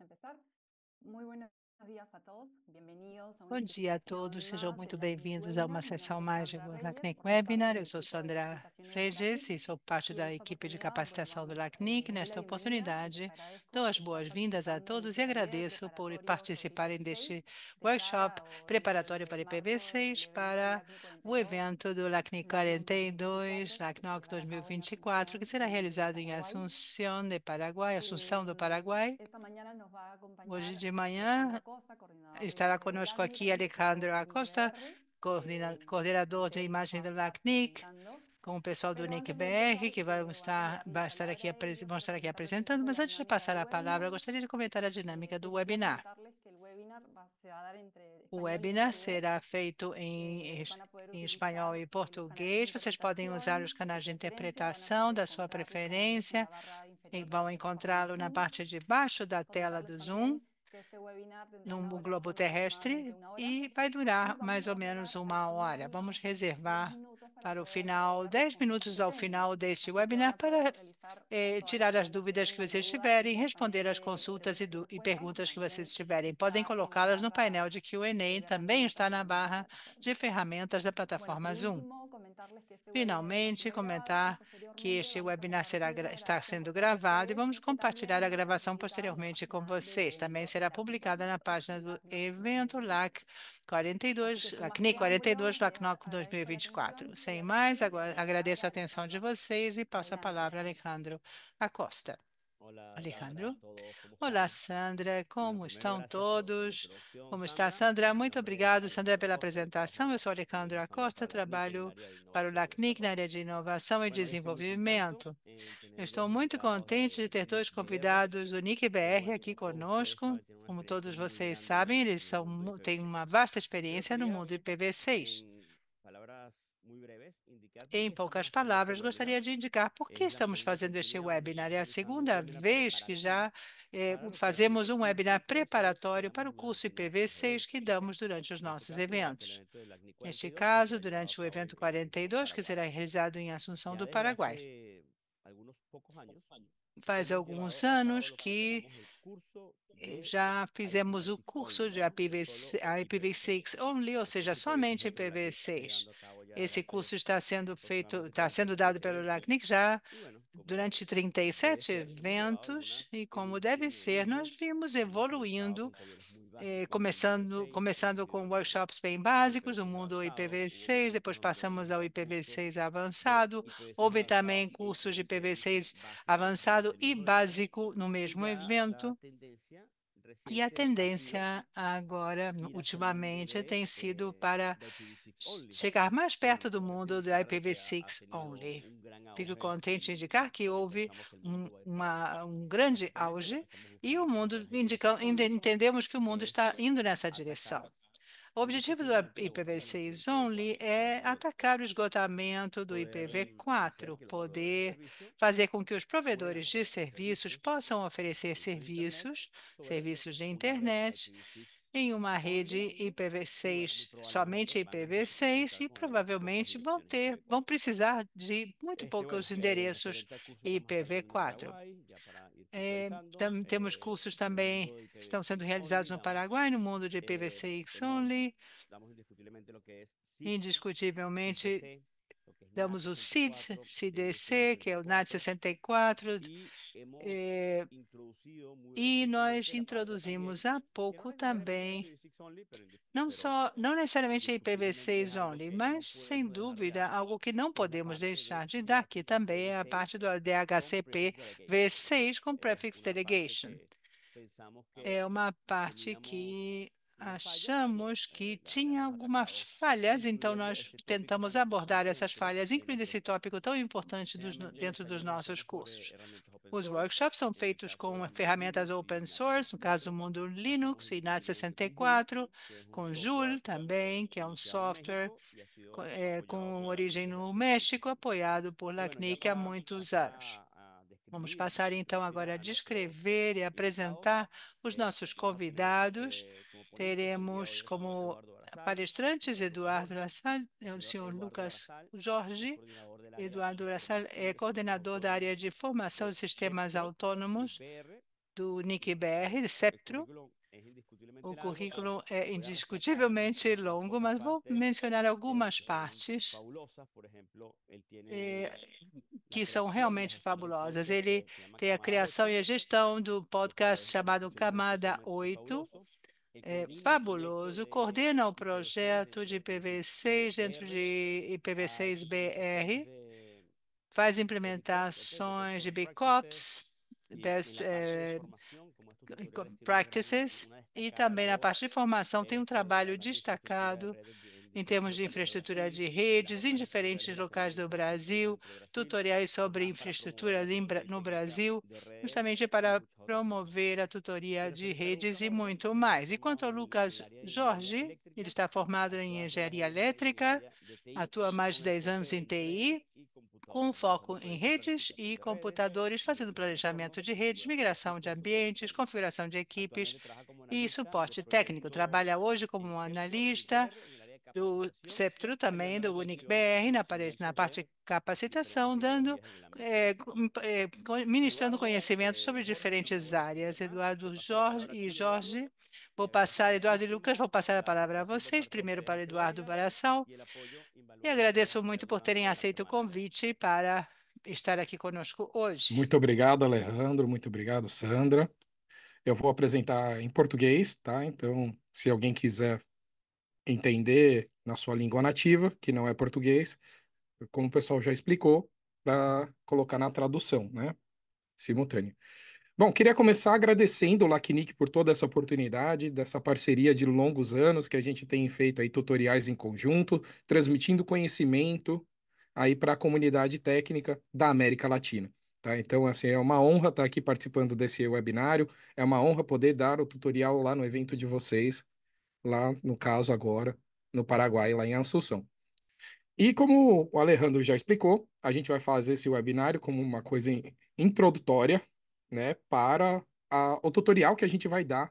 a empezar. Muy buenas Bom dia a todos, sejam muito bem-vindos a uma sessão mais do LACNIC Webinar. Eu sou Sandra Regis e sou parte da equipe de capacitação do LACNIC. Nesta oportunidade, dou as boas-vindas a todos e agradeço por participarem deste workshop preparatório para IPv6 para o evento do LACNIC 42, LACNOC 2024, que será realizado em eh, Assunção, de Paraguai, Assunção do Paraguai. Hoje de manhã Estará conosco aqui Alejandro Acosta, coordenador de eh, imagem do LACNIC, com o pessoal do NICBR, que vai estar, vai estar aqui, vão estar aqui apresentando. Mas antes de passar a palavra, gostaria de comentar a dinâmica do webinar. O webinar será feito em, eh, em espanhol e português. Vocês podem usar os canais de interpretação da sua preferência e vão encontrá-lo na parte de baixo da tela do Zoom num globo terrestre e vai durar mais ou menos uma hora. Vamos reservar para o final, 10 minutos ao final deste webinar para eh, tirar as dúvidas que vocês tiverem, responder as consultas e, e perguntas que vocês tiverem. Podem colocá-las no painel de Q&A, também está na barra de ferramentas da plataforma Zoom. Finalmente, comentar que este webinar será, está sendo gravado e vamos compartilhar a gravação posteriormente com vocês. Também será publicada na página do evento LAC 42, LACNIC 42, LACNOC 2024. Sem mais, agradeço a atenção de vocês e passo a palavra a Alejandro Acosta. Alejandro. Olá, Sandra. Como estão todos? Como está, Sandra? Muito obrigado, Sandra, pela apresentação. Eu sou Alejandro Acosta, trabalho para o LACNIC na área de inovação e desenvolvimento. Eu estou muito contente de ter dois convidados do NIC-BR aqui conosco. Como todos vocês sabem, eles são, têm uma vasta experiência no mundo IPv6. Em poucas palavras, gostaria de indicar por que estamos fazendo este webinar. É a segunda vez que já eh, fazemos um webinar é preparatório para o curso IPv 6 que damos durante os nossos eventos. Neste caso, durante o evento 42, que será realizado em Assunção do Paraguai. Faz alguns é anos que eh, já fizemos o curso né? de é IPv6 only, ou seja, somente IPv6. Esse curso está sendo feito, está sendo dado pelo LACNIC já durante 37 eventos e como deve ser, nós vimos evoluindo, eh, começando, começando né? com workshops bem básicos, o mundo IPv6, né? depois passamos ao né? IPv6 avançado, houve também cursos de IPv6 avançado e básico no mesmo evento e a tendência agora, ultimamente, tem sido é para chegar mais perto do mundo do IPv6 only. Fico contente de indicar que houve é um, uma, né? um grande auge é e o mundo indica, entendemos que o mundo né, está indo nessa direção. O objetivo do IPv6 é Only é né? atacar o esgotamento do IPv4, é poder fazer com que os provedores de serviços possam oferecer serviços, serviços de internet, em uma rede IPv6, é somente IPv6, tá e provavelmente vão ter, vão precisar de muito poucos endereços tá IPv4. É, tam, temos é, cursos também que estão sendo realizados no Paraguai, no mundo de PVC eh, e XONLY. Indiscutivelmente, damos o CID, CDC, que é o NAT 64, e, e nós introduzimos há pouco também não só, não necessariamente IPv6 é only, mas sem dúvida algo que não podemos deixar de dar aqui também é a parte do DHCP V6 com prefix delegation. É, é uma é parte que achamos que tinha algumas falhas, então nós tentamos abordar essas falhas, incluindo esse tópico tão importante dos, dentro dos nossos cursos. Os workshops são feitos com ferramentas open source, no caso do mundo Linux e NAT64, com Joule também, que é um software é, com origem no México, apoiado por LACNIC há muitos anos. Vamos passar então agora a descrever e apresentar os nossos convidados Teremos como palestrantes Eduardo Lassal, o senhor Lucas Jorge. Eduardo Lassal é coordenador da área de formação de sistemas autônomos do NICBR, CEPTRO. O currículo é indiscutivelmente longo, mas vou mencionar algumas partes que são realmente fabulosas. Ele tem a criação e a gestão do podcast chamado Camada 8, é, fabuloso, coordena o projeto de IPv6 dentro de IPv6BR, faz implementações de BCOPs, best eh, practices, e também na parte de formação tem um trabalho destacado em termos de infraestrutura de redes em diferentes locais do Brasil, tutoriais sobre infraestrutura no Brasil, justamente para promover a tutoria de redes e muito mais. E quanto ao Lucas Jorge, ele está formado em engenharia elétrica, atua há mais de 10 anos em TI, com foco em redes e computadores, fazendo planejamento de redes, migração de ambientes, configuração de equipes e suporte técnico. Trabalha hoje como analista do CEPTRU também, do Unicbr na, na parte de capacitação, dando, é, é, ministrando conhecimentos sobre diferentes áreas. Eduardo Jorge e Jorge, vou passar, Eduardo e Lucas, vou passar a palavra a vocês, primeiro para Eduardo Barassal, e agradeço muito por terem aceito o convite para estar aqui conosco hoje. Muito obrigado, Alejandro, muito obrigado, Sandra. Eu vou apresentar em português, tá? Então, se alguém quiser entender na sua língua nativa, que não é português, como o pessoal já explicou, para colocar na tradução, né? Simultânea. Bom, queria começar agradecendo o LACNIC por toda essa oportunidade, dessa parceria de longos anos que a gente tem feito aí tutoriais em conjunto, transmitindo conhecimento aí para a comunidade técnica da América Latina. Tá? Então, assim, é uma honra estar aqui participando desse webinário, é uma honra poder dar o tutorial lá no evento de vocês lá no caso agora, no Paraguai, lá em Assunção. E como o Alejandro já explicou, a gente vai fazer esse webinário como uma coisa introdutória, né, para a, o tutorial que a gente vai dar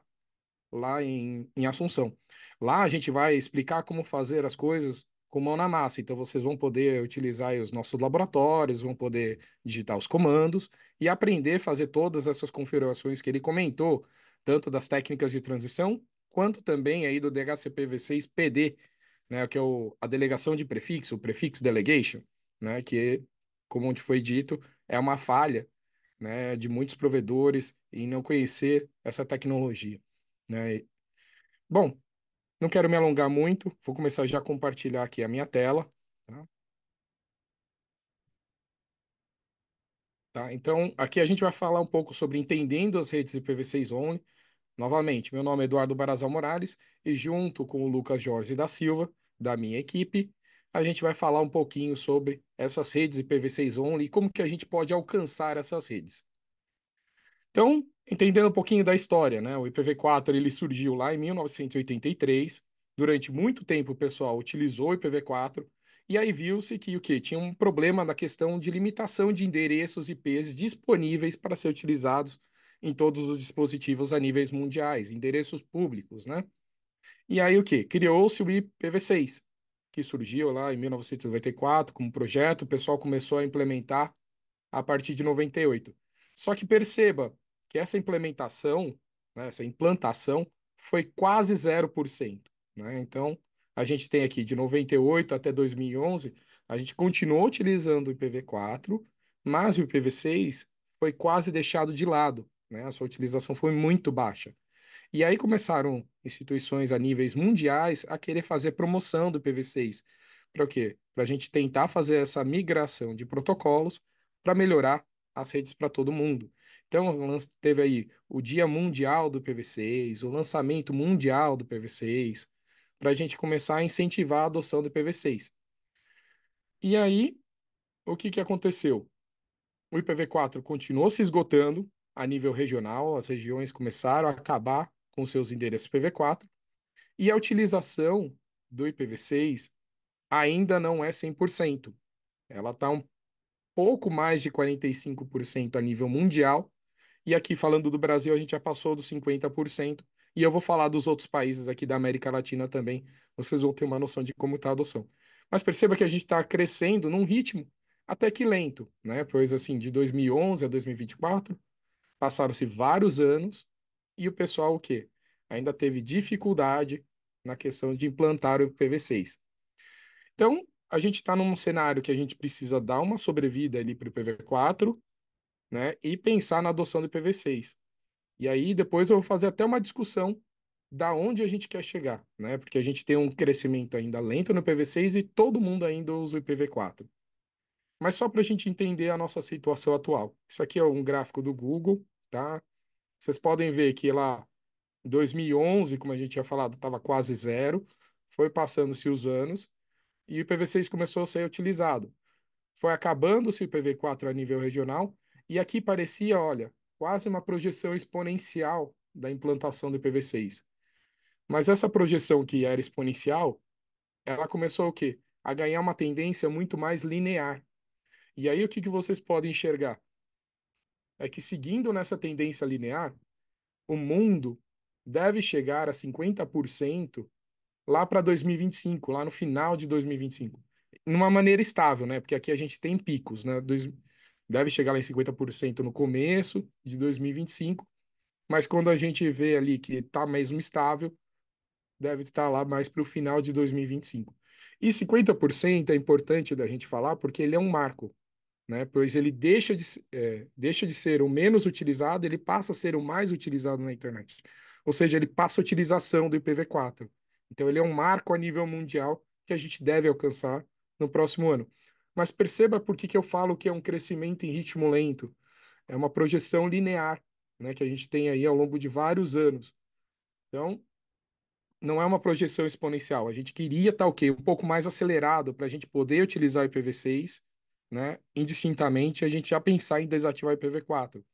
lá em, em Assunção. Lá a gente vai explicar como fazer as coisas com mão na massa. Então vocês vão poder utilizar os nossos laboratórios, vão poder digitar os comandos e aprender a fazer todas essas configurações que ele comentou, tanto das técnicas de transição quanto também aí do dhcpv 6 pd né, que é o, a delegação de prefixo, o prefix delegation, né, que, como onde foi dito, é uma falha né, de muitos provedores em não conhecer essa tecnologia. Né? bom, não quero me alongar muito, vou começar já a compartilhar aqui a minha tela. Tá? Tá, então, aqui a gente vai falar um pouco sobre entendendo as redes IPv6 ONLY, Novamente, meu nome é Eduardo Barazal Morales e junto com o Lucas Jorge da Silva, da minha equipe, a gente vai falar um pouquinho sobre essas redes IPv6 Only e como que a gente pode alcançar essas redes. Então, entendendo um pouquinho da história, né? O IPv4 ele surgiu lá em 1983. Durante muito tempo o pessoal utilizou o IPv4 e aí viu-se que o que tinha um problema na questão de limitação de endereços IPs disponíveis para ser utilizados em todos os dispositivos a níveis mundiais, endereços públicos, né? E aí o que? Criou-se o IPv6, que surgiu lá em 1994 como projeto, o pessoal começou a implementar a partir de 98. Só que perceba que essa implementação, né, essa implantação, foi quase 0%. Né? Então, a gente tem aqui de 98 até 2011, a gente continuou utilizando o IPv4, mas o IPv6 foi quase deixado de lado né? A sua utilização foi muito baixa. E aí começaram instituições a níveis mundiais a querer fazer promoção do PV6. Para o quê? Para a gente tentar fazer essa migração de protocolos para melhorar as redes para todo mundo. Então, teve aí o Dia Mundial do PV6, o lançamento mundial do PV6, para a gente começar a incentivar a adoção do PV6. E aí, o que, que aconteceu? O IPv4 continuou se esgotando, a nível regional, as regiões começaram a acabar com seus endereços IPv4 e a utilização do IPv6 ainda não é 100%. Ela está um pouco mais de 45% a nível mundial e aqui falando do Brasil a gente já passou dos 50% e eu vou falar dos outros países aqui da América Latina também. Vocês vão ter uma noção de como está a adoção. Mas perceba que a gente está crescendo num ritmo até que lento, né? Pois assim, de 2011 a 2024, passaram-se vários anos e o pessoal o quê? Ainda teve dificuldade na questão de implantar o IPv6. Então, a gente está num cenário que a gente precisa dar uma sobrevida ali para o IPv4, né? E pensar na adoção do IPv6. E aí depois eu vou fazer até uma discussão da onde a gente quer chegar, né? Porque a gente tem um crescimento ainda lento no IPv6 e todo mundo ainda usa o IPv4. Mas só para a gente entender a nossa situação atual. Isso aqui é um gráfico do Google, tá? Vocês podem ver que lá 2011, como a gente tinha falado, estava quase zero, foi passando-se os anos e o IPv6 começou a ser utilizado. Foi acabando-se o IPv4 a nível regional e aqui parecia, olha, quase uma projeção exponencial da implantação do IPv6. Mas essa projeção que era exponencial, ela começou o quê? A ganhar uma tendência muito mais linear. E aí o que, que vocês podem enxergar? é que, seguindo nessa tendência linear, o mundo deve chegar a 50% lá para 2025, lá no final de 2025. Numa maneira estável, né? Porque aqui a gente tem picos, né? Deve chegar lá em 50% no começo de 2025, mas quando a gente vê ali que está mesmo estável, deve estar lá mais para o final de 2025. E 50% é importante da gente falar porque ele é um marco né? Pois ele deixa de, é, deixa de ser o menos utilizado, ele passa a ser o mais utilizado na internet. Ou seja, ele passa a utilização do IPv4. Então, ele é um marco a nível mundial que a gente deve alcançar no próximo ano. Mas perceba por que, que eu falo que é um crescimento em ritmo lento. É uma projeção linear, né, que a gente tem aí ao longo de vários anos. Então, não é uma projeção exponencial. A gente queria estar tá, okay, Um pouco mais acelerado para a gente poder utilizar o IPv6 né, indistintamente, a gente já pensar em desativar IPv4.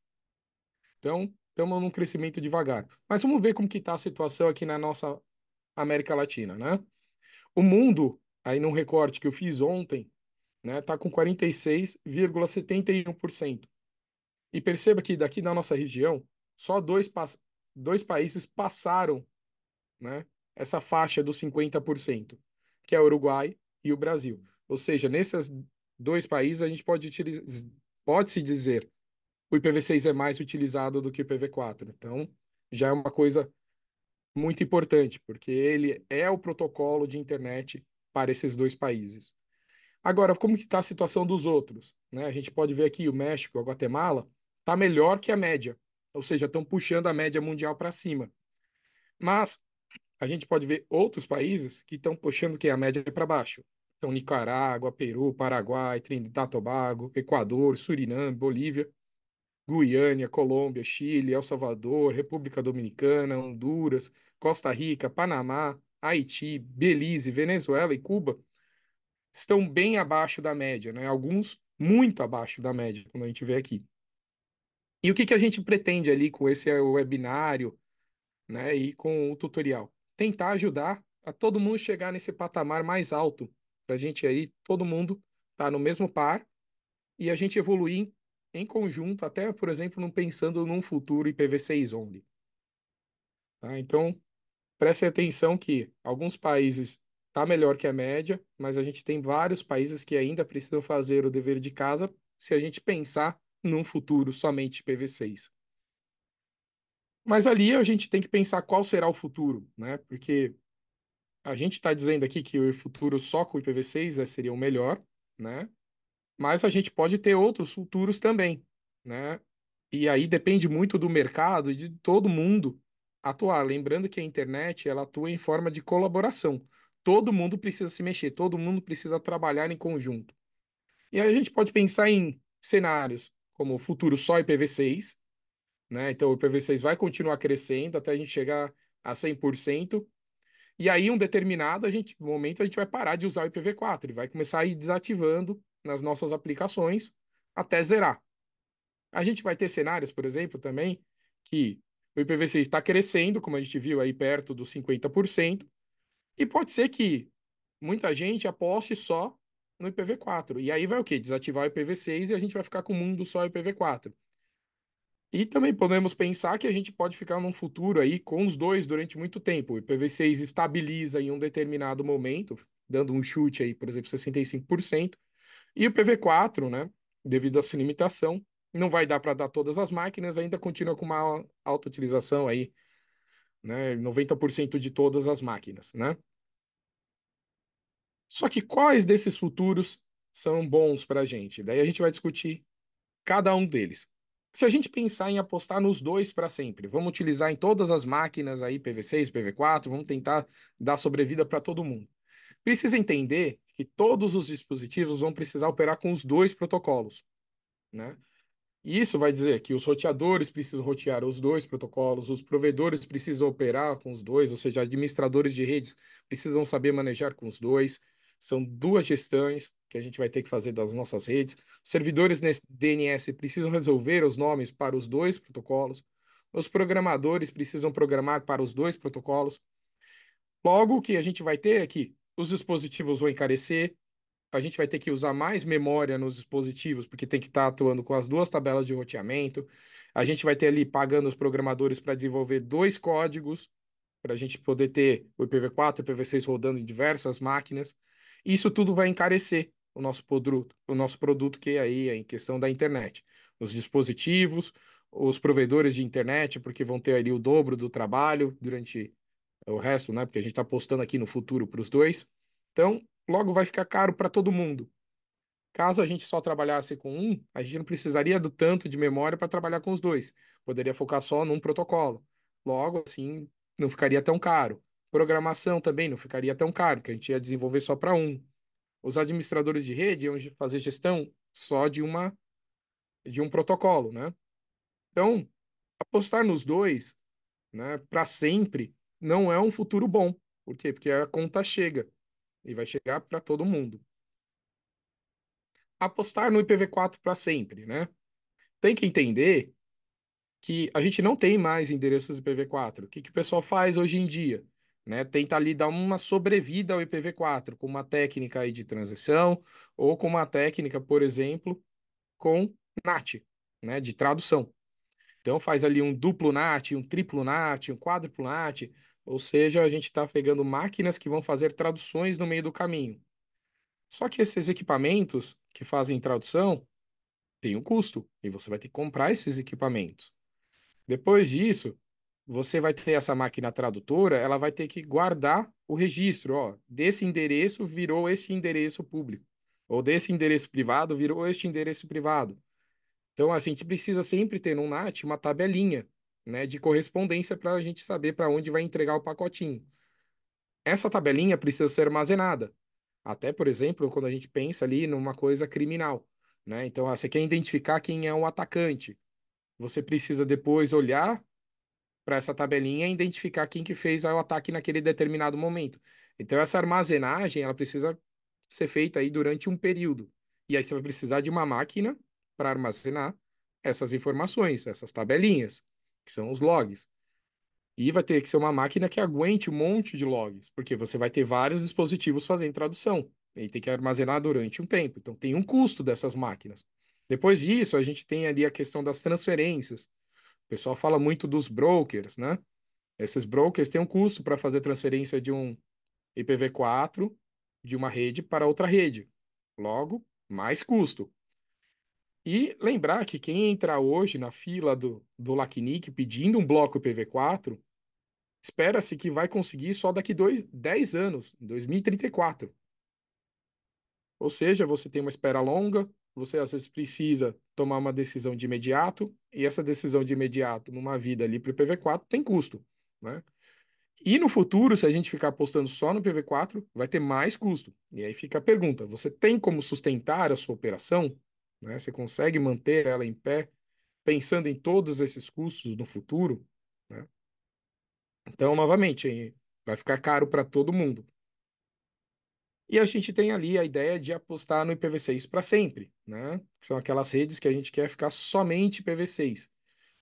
Então, estamos num crescimento devagar. Mas vamos ver como que está a situação aqui na nossa América Latina, né? O mundo, aí num recorte que eu fiz ontem, né, tá com 46,71%. E perceba que daqui da nossa região, só dois, pa dois países passaram, né, essa faixa dos 50%, que é o Uruguai e o Brasil. Ou seja, nessas dois países, a gente pode, pode se dizer o IPv6 é mais utilizado do que o IPv4. Então, já é uma coisa muito importante, porque ele é o protocolo de internet para esses dois países. Agora, como que está a situação dos outros? Né? A gente pode ver aqui o México, a Guatemala, está melhor que a média, ou seja, estão puxando a média mundial para cima. Mas a gente pode ver outros países que estão puxando que a média para baixo. Então, Nicarágua, Peru, Paraguai, Trinidad e Tobago, Equador, Suriname, Bolívia, Guiânia, Colômbia, Chile, El Salvador, República Dominicana, Honduras, Costa Rica, Panamá, Haiti, Belize, Venezuela e Cuba estão bem abaixo da média, né? Alguns muito abaixo da média, quando a gente vê aqui. E o que, que a gente pretende ali com esse webinário né, e com o tutorial? Tentar ajudar a todo mundo chegar nesse patamar mais alto para a gente aí, todo mundo tá no mesmo par e a gente evoluir em, em conjunto, até, por exemplo, não pensando num futuro IPv6 only. Tá? Então, preste atenção que alguns países tá melhor que a média, mas a gente tem vários países que ainda precisam fazer o dever de casa se a gente pensar num futuro somente IPv6. Mas ali a gente tem que pensar qual será o futuro, né? Porque a gente está dizendo aqui que o futuro só com o IPv6 é, seria o melhor, né? Mas a gente pode ter outros futuros também, né? E aí depende muito do mercado e de todo mundo atuar. Lembrando que a internet ela atua em forma de colaboração. Todo mundo precisa se mexer, todo mundo precisa trabalhar em conjunto. E aí a gente pode pensar em cenários como o futuro só IPv6, né? Então o IPv6 vai continuar crescendo até a gente chegar a 100%, e aí, um determinado a gente, momento, a gente vai parar de usar o IPv4. e vai começar a ir desativando nas nossas aplicações até zerar. A gente vai ter cenários, por exemplo, também, que o IPv6 está crescendo, como a gente viu aí perto dos 50%, e pode ser que muita gente aposte só no IPv4. E aí vai o quê? Desativar o IPv6 e a gente vai ficar com o mundo só IPv4. E também podemos pensar que a gente pode ficar num futuro aí com os dois durante muito tempo. O IPv6 estabiliza em um determinado momento, dando um chute aí, por exemplo, 65%, e o IPv4, né, devido à sua limitação, não vai dar para dar todas as máquinas, ainda continua com uma alta utilização aí, né, 90% de todas as máquinas, né? Só que quais desses futuros são bons para a gente? Daí a gente vai discutir cada um deles. Se a gente pensar em apostar nos dois para sempre, vamos utilizar em todas as máquinas aí PV6, PV4, vamos tentar dar sobrevida para todo mundo. Precisa entender que todos os dispositivos vão precisar operar com os dois protocolos, né? E isso vai dizer que os roteadores precisam rotear os dois protocolos, os provedores precisam operar com os dois, ou seja, administradores de redes precisam saber manejar com os dois, são duas gestões que a gente vai ter que fazer das nossas redes. Servidores servidores DNS precisam resolver os nomes para os dois protocolos. Os programadores precisam programar para os dois protocolos. Logo, o que a gente vai ter é que os dispositivos vão encarecer, a gente vai ter que usar mais memória nos dispositivos, porque tem que estar atuando com as duas tabelas de roteamento. A gente vai ter ali pagando os programadores para desenvolver dois códigos, para a gente poder ter o IPv4 e o IPv6 rodando em diversas máquinas. Isso tudo vai encarecer o nosso produto, o nosso produto que é aí é em questão da internet, os dispositivos, os provedores de internet, porque vão ter ali o dobro do trabalho durante o resto, né? Porque a gente está postando aqui no futuro para os dois. Então, logo vai ficar caro para todo mundo. Caso a gente só trabalhasse com um, a gente não precisaria do tanto de memória para trabalhar com os dois. Poderia focar só num protocolo. Logo, assim, não ficaria tão caro. Programação também não ficaria tão caro, que a gente ia desenvolver só para um. Os administradores de rede iam fazer gestão só de uma de um protocolo, né? Então, apostar nos dois, né, para sempre, não é um futuro bom. Por quê? Porque a conta chega e vai chegar para todo mundo. Apostar no IPv4 para sempre, né? Tem que entender que a gente não tem mais endereços IPv4. O que, que o pessoal faz hoje em dia? Né? Tenta ali dar uma sobrevida ao IPv4 com uma técnica aí de transição ou com uma técnica, por exemplo, com NAT, né? de tradução. Então faz ali um duplo NAT, um triplo NAT, um quádruplo NAT, ou seja, a gente está pegando máquinas que vão fazer traduções no meio do caminho. Só que esses equipamentos que fazem tradução têm um custo e você vai ter que comprar esses equipamentos. Depois disso, você vai ter essa máquina tradutora, ela vai ter que guardar o registro, ó, desse endereço virou esse endereço público, ou desse endereço privado virou este endereço privado. Então, assim, a gente precisa sempre ter no NAT uma tabelinha, né, de correspondência para a gente saber para onde vai entregar o pacotinho. Essa tabelinha precisa ser armazenada. Até, por exemplo, quando a gente pensa ali numa coisa criminal, né? Então, ó, ah, você quer identificar quem é o atacante. Você precisa depois olhar para essa tabelinha e identificar quem que fez o ataque naquele determinado momento. Então essa armazenagem, ela precisa ser feita aí durante um período. E aí você vai precisar de uma máquina para armazenar essas informações, essas tabelinhas, que são os logs. E vai ter que ser uma máquina que aguente um monte de logs, porque você vai ter vários dispositivos fazendo tradução. E tem que armazenar durante um tempo. Então tem um custo dessas máquinas. Depois disso, a gente tem ali a questão das transferências pessoal fala muito dos brokers, né? Esses brokers têm um custo para fazer transferência de um IPv4 de uma rede para outra rede. Logo, mais custo. E lembrar que quem entrar hoje na fila do, do LACNIC pedindo um bloco IPv4, espera-se que vai conseguir só daqui dois, 10 anos, em 2034. Ou seja, você tem uma espera longa, você às vezes precisa tomar uma decisão de imediato, e essa decisão de imediato numa vida ali para o PV4 tem custo, né? E no futuro, se a gente ficar apostando só no PV4, vai ter mais custo. E aí fica a pergunta: você tem como sustentar a sua operação? Né? Você consegue manter ela em pé, pensando em todos esses custos no futuro? Né? Então, novamente, vai ficar caro para todo mundo. E a gente tem ali a ideia de apostar no IPv6 para sempre, né? São aquelas redes que a gente quer ficar somente IPv6.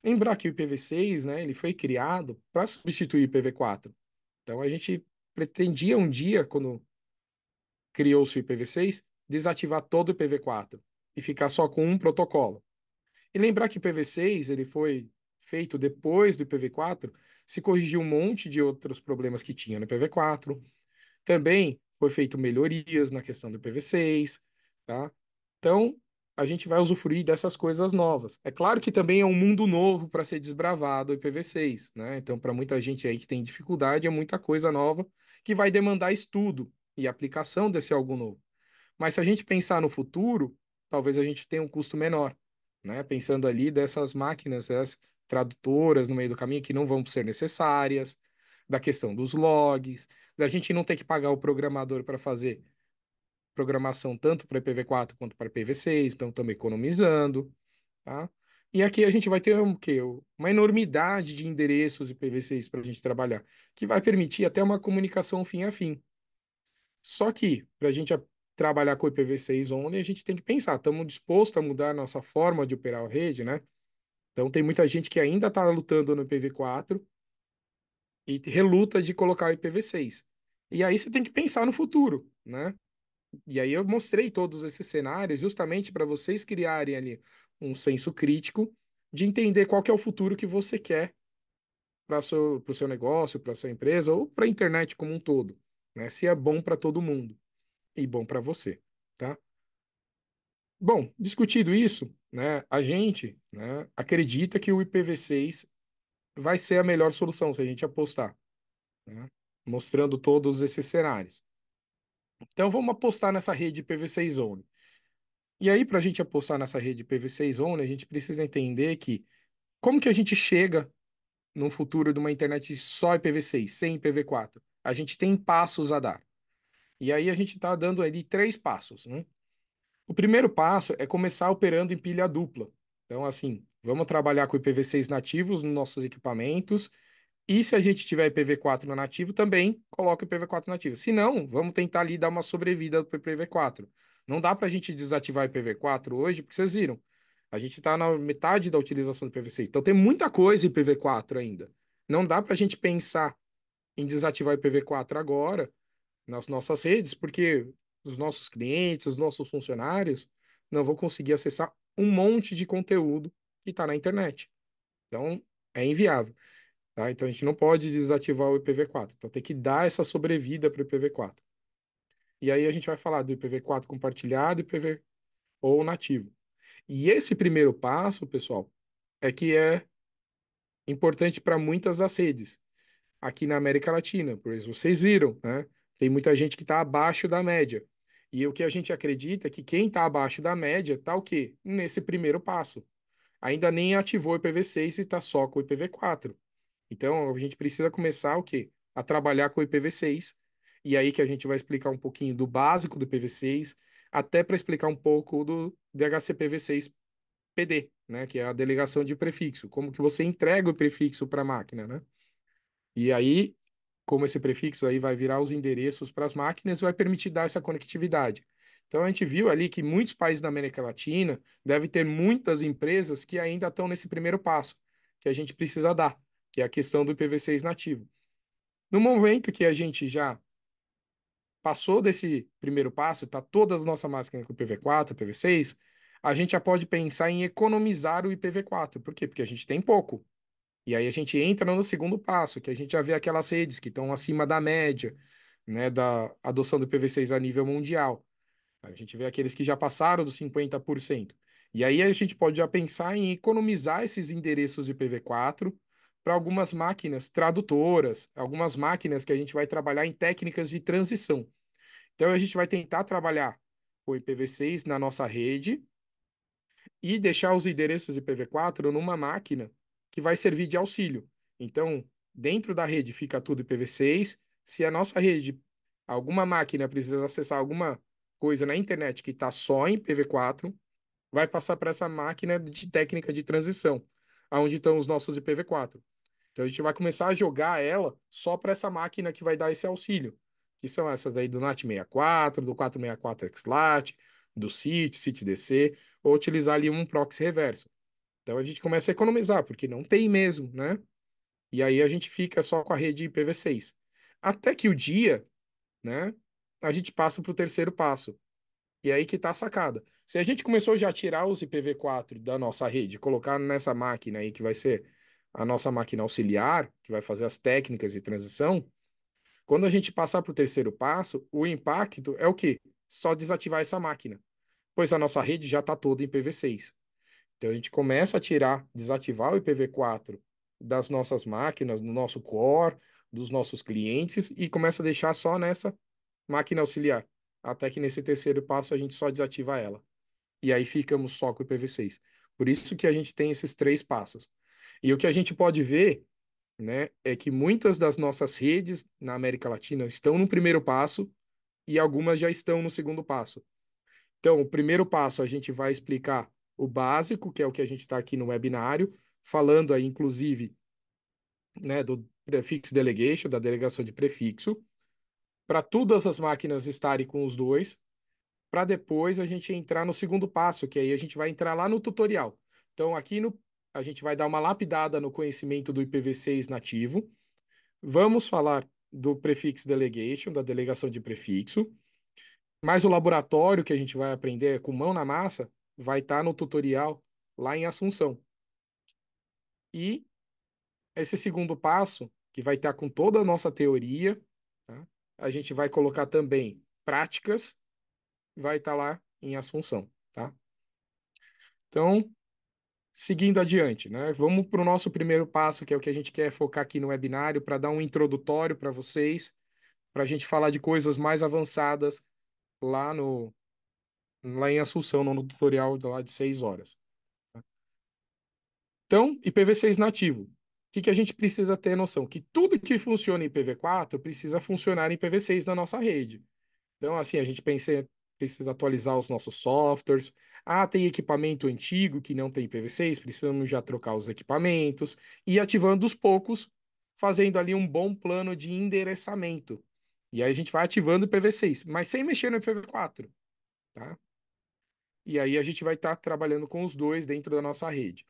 Lembrar que o IPv6, né, ele foi criado para substituir o IPv4. Então a gente pretendia um dia, quando criou-se o IPv6, desativar todo o IPv4 e ficar só com um protocolo. E lembrar que o IPv6 ele foi feito depois do IPv4, se corrigiu um monte de outros problemas que tinha no IPv4. Também foi feito melhorias na questão do IPv6, tá? Então, a gente vai usufruir dessas coisas novas. É claro que também é um mundo novo para ser desbravado o IPv6, né? Então, para muita gente aí que tem dificuldade, é muita coisa nova que vai demandar estudo e aplicação desse algo novo. Mas se a gente pensar no futuro, talvez a gente tenha um custo menor, né? Pensando ali dessas máquinas, essas tradutoras no meio do caminho que não vão ser necessárias, da questão dos logs, da gente não ter que pagar o programador para fazer programação tanto para IPv4 quanto para IPv6, então estamos economizando, tá? E aqui a gente vai ter um, que, uma enormidade de endereços IPv6 para a gente trabalhar, que vai permitir até uma comunicação fim a fim. Só que, para a gente trabalhar com IPv6 only, a gente tem que pensar, estamos dispostos a mudar nossa forma de operar a rede, né? Então tem muita gente que ainda está lutando no IPv4, e reluta de colocar o IPv6. E aí você tem que pensar no futuro, né? E aí eu mostrei todos esses cenários justamente para vocês criarem ali um senso crítico de entender qual é o futuro que você quer para o seu, seu negócio, para sua empresa ou para a internet como um todo, né? Se é bom para todo mundo e bom para você, tá? Bom, discutido isso, né, a gente né, acredita que o IPv6 vai ser a melhor solução se a gente apostar, né? mostrando todos esses cenários. Então vamos apostar nessa rede PV6 Zone. E aí, para a gente apostar nessa rede PV6 Zone, a gente precisa entender que como que a gente chega num futuro de uma internet só IPv6, sem IPv4? A gente tem passos a dar. E aí a gente está dando ali três passos. Né? O primeiro passo é começar operando em pilha dupla. Então, assim, Vamos trabalhar com IPv6 nativos nos nossos equipamentos. E se a gente tiver IPv4 nativo, também coloca IPv4 nativo. Se não, vamos tentar ali dar uma sobrevida para IPv4. Não dá para a gente desativar IPv4 hoje, porque vocês viram, a gente está na metade da utilização do IPv6. Então tem muita coisa em IPv4 ainda. Não dá para a gente pensar em desativar IPv4 agora nas nossas redes, porque os nossos clientes, os nossos funcionários não vão conseguir acessar um monte de conteúdo que está na internet. Então, é inviável. Tá? Então, a gente não pode desativar o IPv4. Então, tem que dar essa sobrevida para o IPv4. E aí a gente vai falar do IPv4 compartilhado, IPv ou nativo. E esse primeiro passo, pessoal, é que é importante para muitas das redes aqui na América Latina, por isso vocês viram, né? Tem muita gente que está abaixo da média. E o que a gente acredita é que quem está abaixo da média está o quê? Nesse primeiro passo ainda nem ativou o IPv6 e está só com o IPv4. Então, a gente precisa começar o quê? A trabalhar com o IPv6. E aí que a gente vai explicar um pouquinho do básico do IPv6, até para explicar um pouco do DHCPv6 PD, né, que é a delegação de prefixo, como que você entrega o prefixo para a máquina, né? E aí, como esse prefixo aí vai virar os endereços para as máquinas, vai permitir dar essa conectividade. Então a gente viu ali que muitos países da América Latina devem ter muitas empresas que ainda estão nesse primeiro passo que a gente precisa dar, que é a questão do IPv6 nativo. No momento que a gente já passou desse primeiro passo, está toda a nossa máquina com IPv4, IPv6, a gente já pode pensar em economizar o IPv4. Por quê? Porque a gente tem pouco. E aí a gente entra no segundo passo, que a gente já vê aquelas redes que estão acima da média né, da adoção do IPv6 a nível mundial. A gente vê aqueles que já passaram dos 50%. E aí a gente pode já pensar em economizar esses endereços de 4 para algumas máquinas tradutoras, algumas máquinas que a gente vai trabalhar em técnicas de transição. Então a gente vai tentar trabalhar o IPv6 na nossa rede e deixar os endereços IPv4 numa máquina que vai servir de auxílio. Então, dentro da rede fica tudo IPv6. Se a nossa rede, alguma máquina precisa acessar alguma coisa na internet que está só em IPv4 vai passar para essa máquina de técnica de transição, aonde estão os nossos IPv4. Então a gente vai começar a jogar ela só para essa máquina que vai dar esse auxílio, que são essas aí do NAT64, do 464 XLAT, do CIT, CIT-DC, ou utilizar ali um proxy reverso. Então a gente começa a economizar, porque não tem mesmo, né? E aí a gente fica só com a rede IPv6. Até que o dia, né, a gente passa para o terceiro passo. E é aí que está a sacada. Se a gente começou já a tirar os IPv4 da nossa rede, colocar nessa máquina aí que vai ser a nossa máquina auxiliar, que vai fazer as técnicas de transição, quando a gente passar para o terceiro passo, o impacto é o quê? Só desativar essa máquina, pois a nossa rede já está toda em IPv6. Então a gente começa a tirar, desativar o IPv4 das nossas máquinas, do nosso core, dos nossos clientes e começa a deixar só nessa máquina auxiliar, até que nesse terceiro passo a gente só desativa ela. E aí ficamos só com o IPv6. Por isso que a gente tem esses três passos. E o que a gente pode ver né, é que muitas das nossas redes na América Latina estão no primeiro passo e algumas já estão no segundo passo. Então, o primeiro passo a gente vai explicar o básico, que é o que a gente está aqui no webinário, falando aí, inclusive, né, do prefixo delegation, da delegação de prefixo para todas as máquinas estarem com os dois, para depois a gente entrar no segundo passo, que aí a gente vai entrar lá no tutorial. Então, aqui no, a gente vai dar uma lapidada no conhecimento do IPv6 nativo. Vamos falar do prefix delegation, da delegação de prefixo. Mas o laboratório que a gente vai aprender com mão na massa vai estar tá no tutorial lá em Assunção. E esse segundo passo, que vai estar tá com toda a nossa teoria, tá? a gente vai colocar também práticas, vai estar tá lá em Assunção, tá? Então, seguindo adiante, né? Vamos para o nosso primeiro passo, que é o que a gente quer focar aqui no webinário, para dar um introdutório para vocês, para a gente falar de coisas mais avançadas lá no lá em Assunção, no tutorial lá de 6 horas. Tá? Então, IPv6 nativo que, que a gente precisa ter noção? Que tudo que funciona em PV4 precisa funcionar em PV6 na nossa rede. Então, assim, a gente pensa, precisa atualizar os nossos softwares. Ah, tem equipamento antigo que não tem PV6, precisamos já trocar os equipamentos. E ativando os poucos, fazendo ali um bom plano de endereçamento. E aí a gente vai ativando o PV6, mas sem mexer no PV4. Tá? E aí a gente vai estar tá trabalhando com os dois dentro da nossa rede.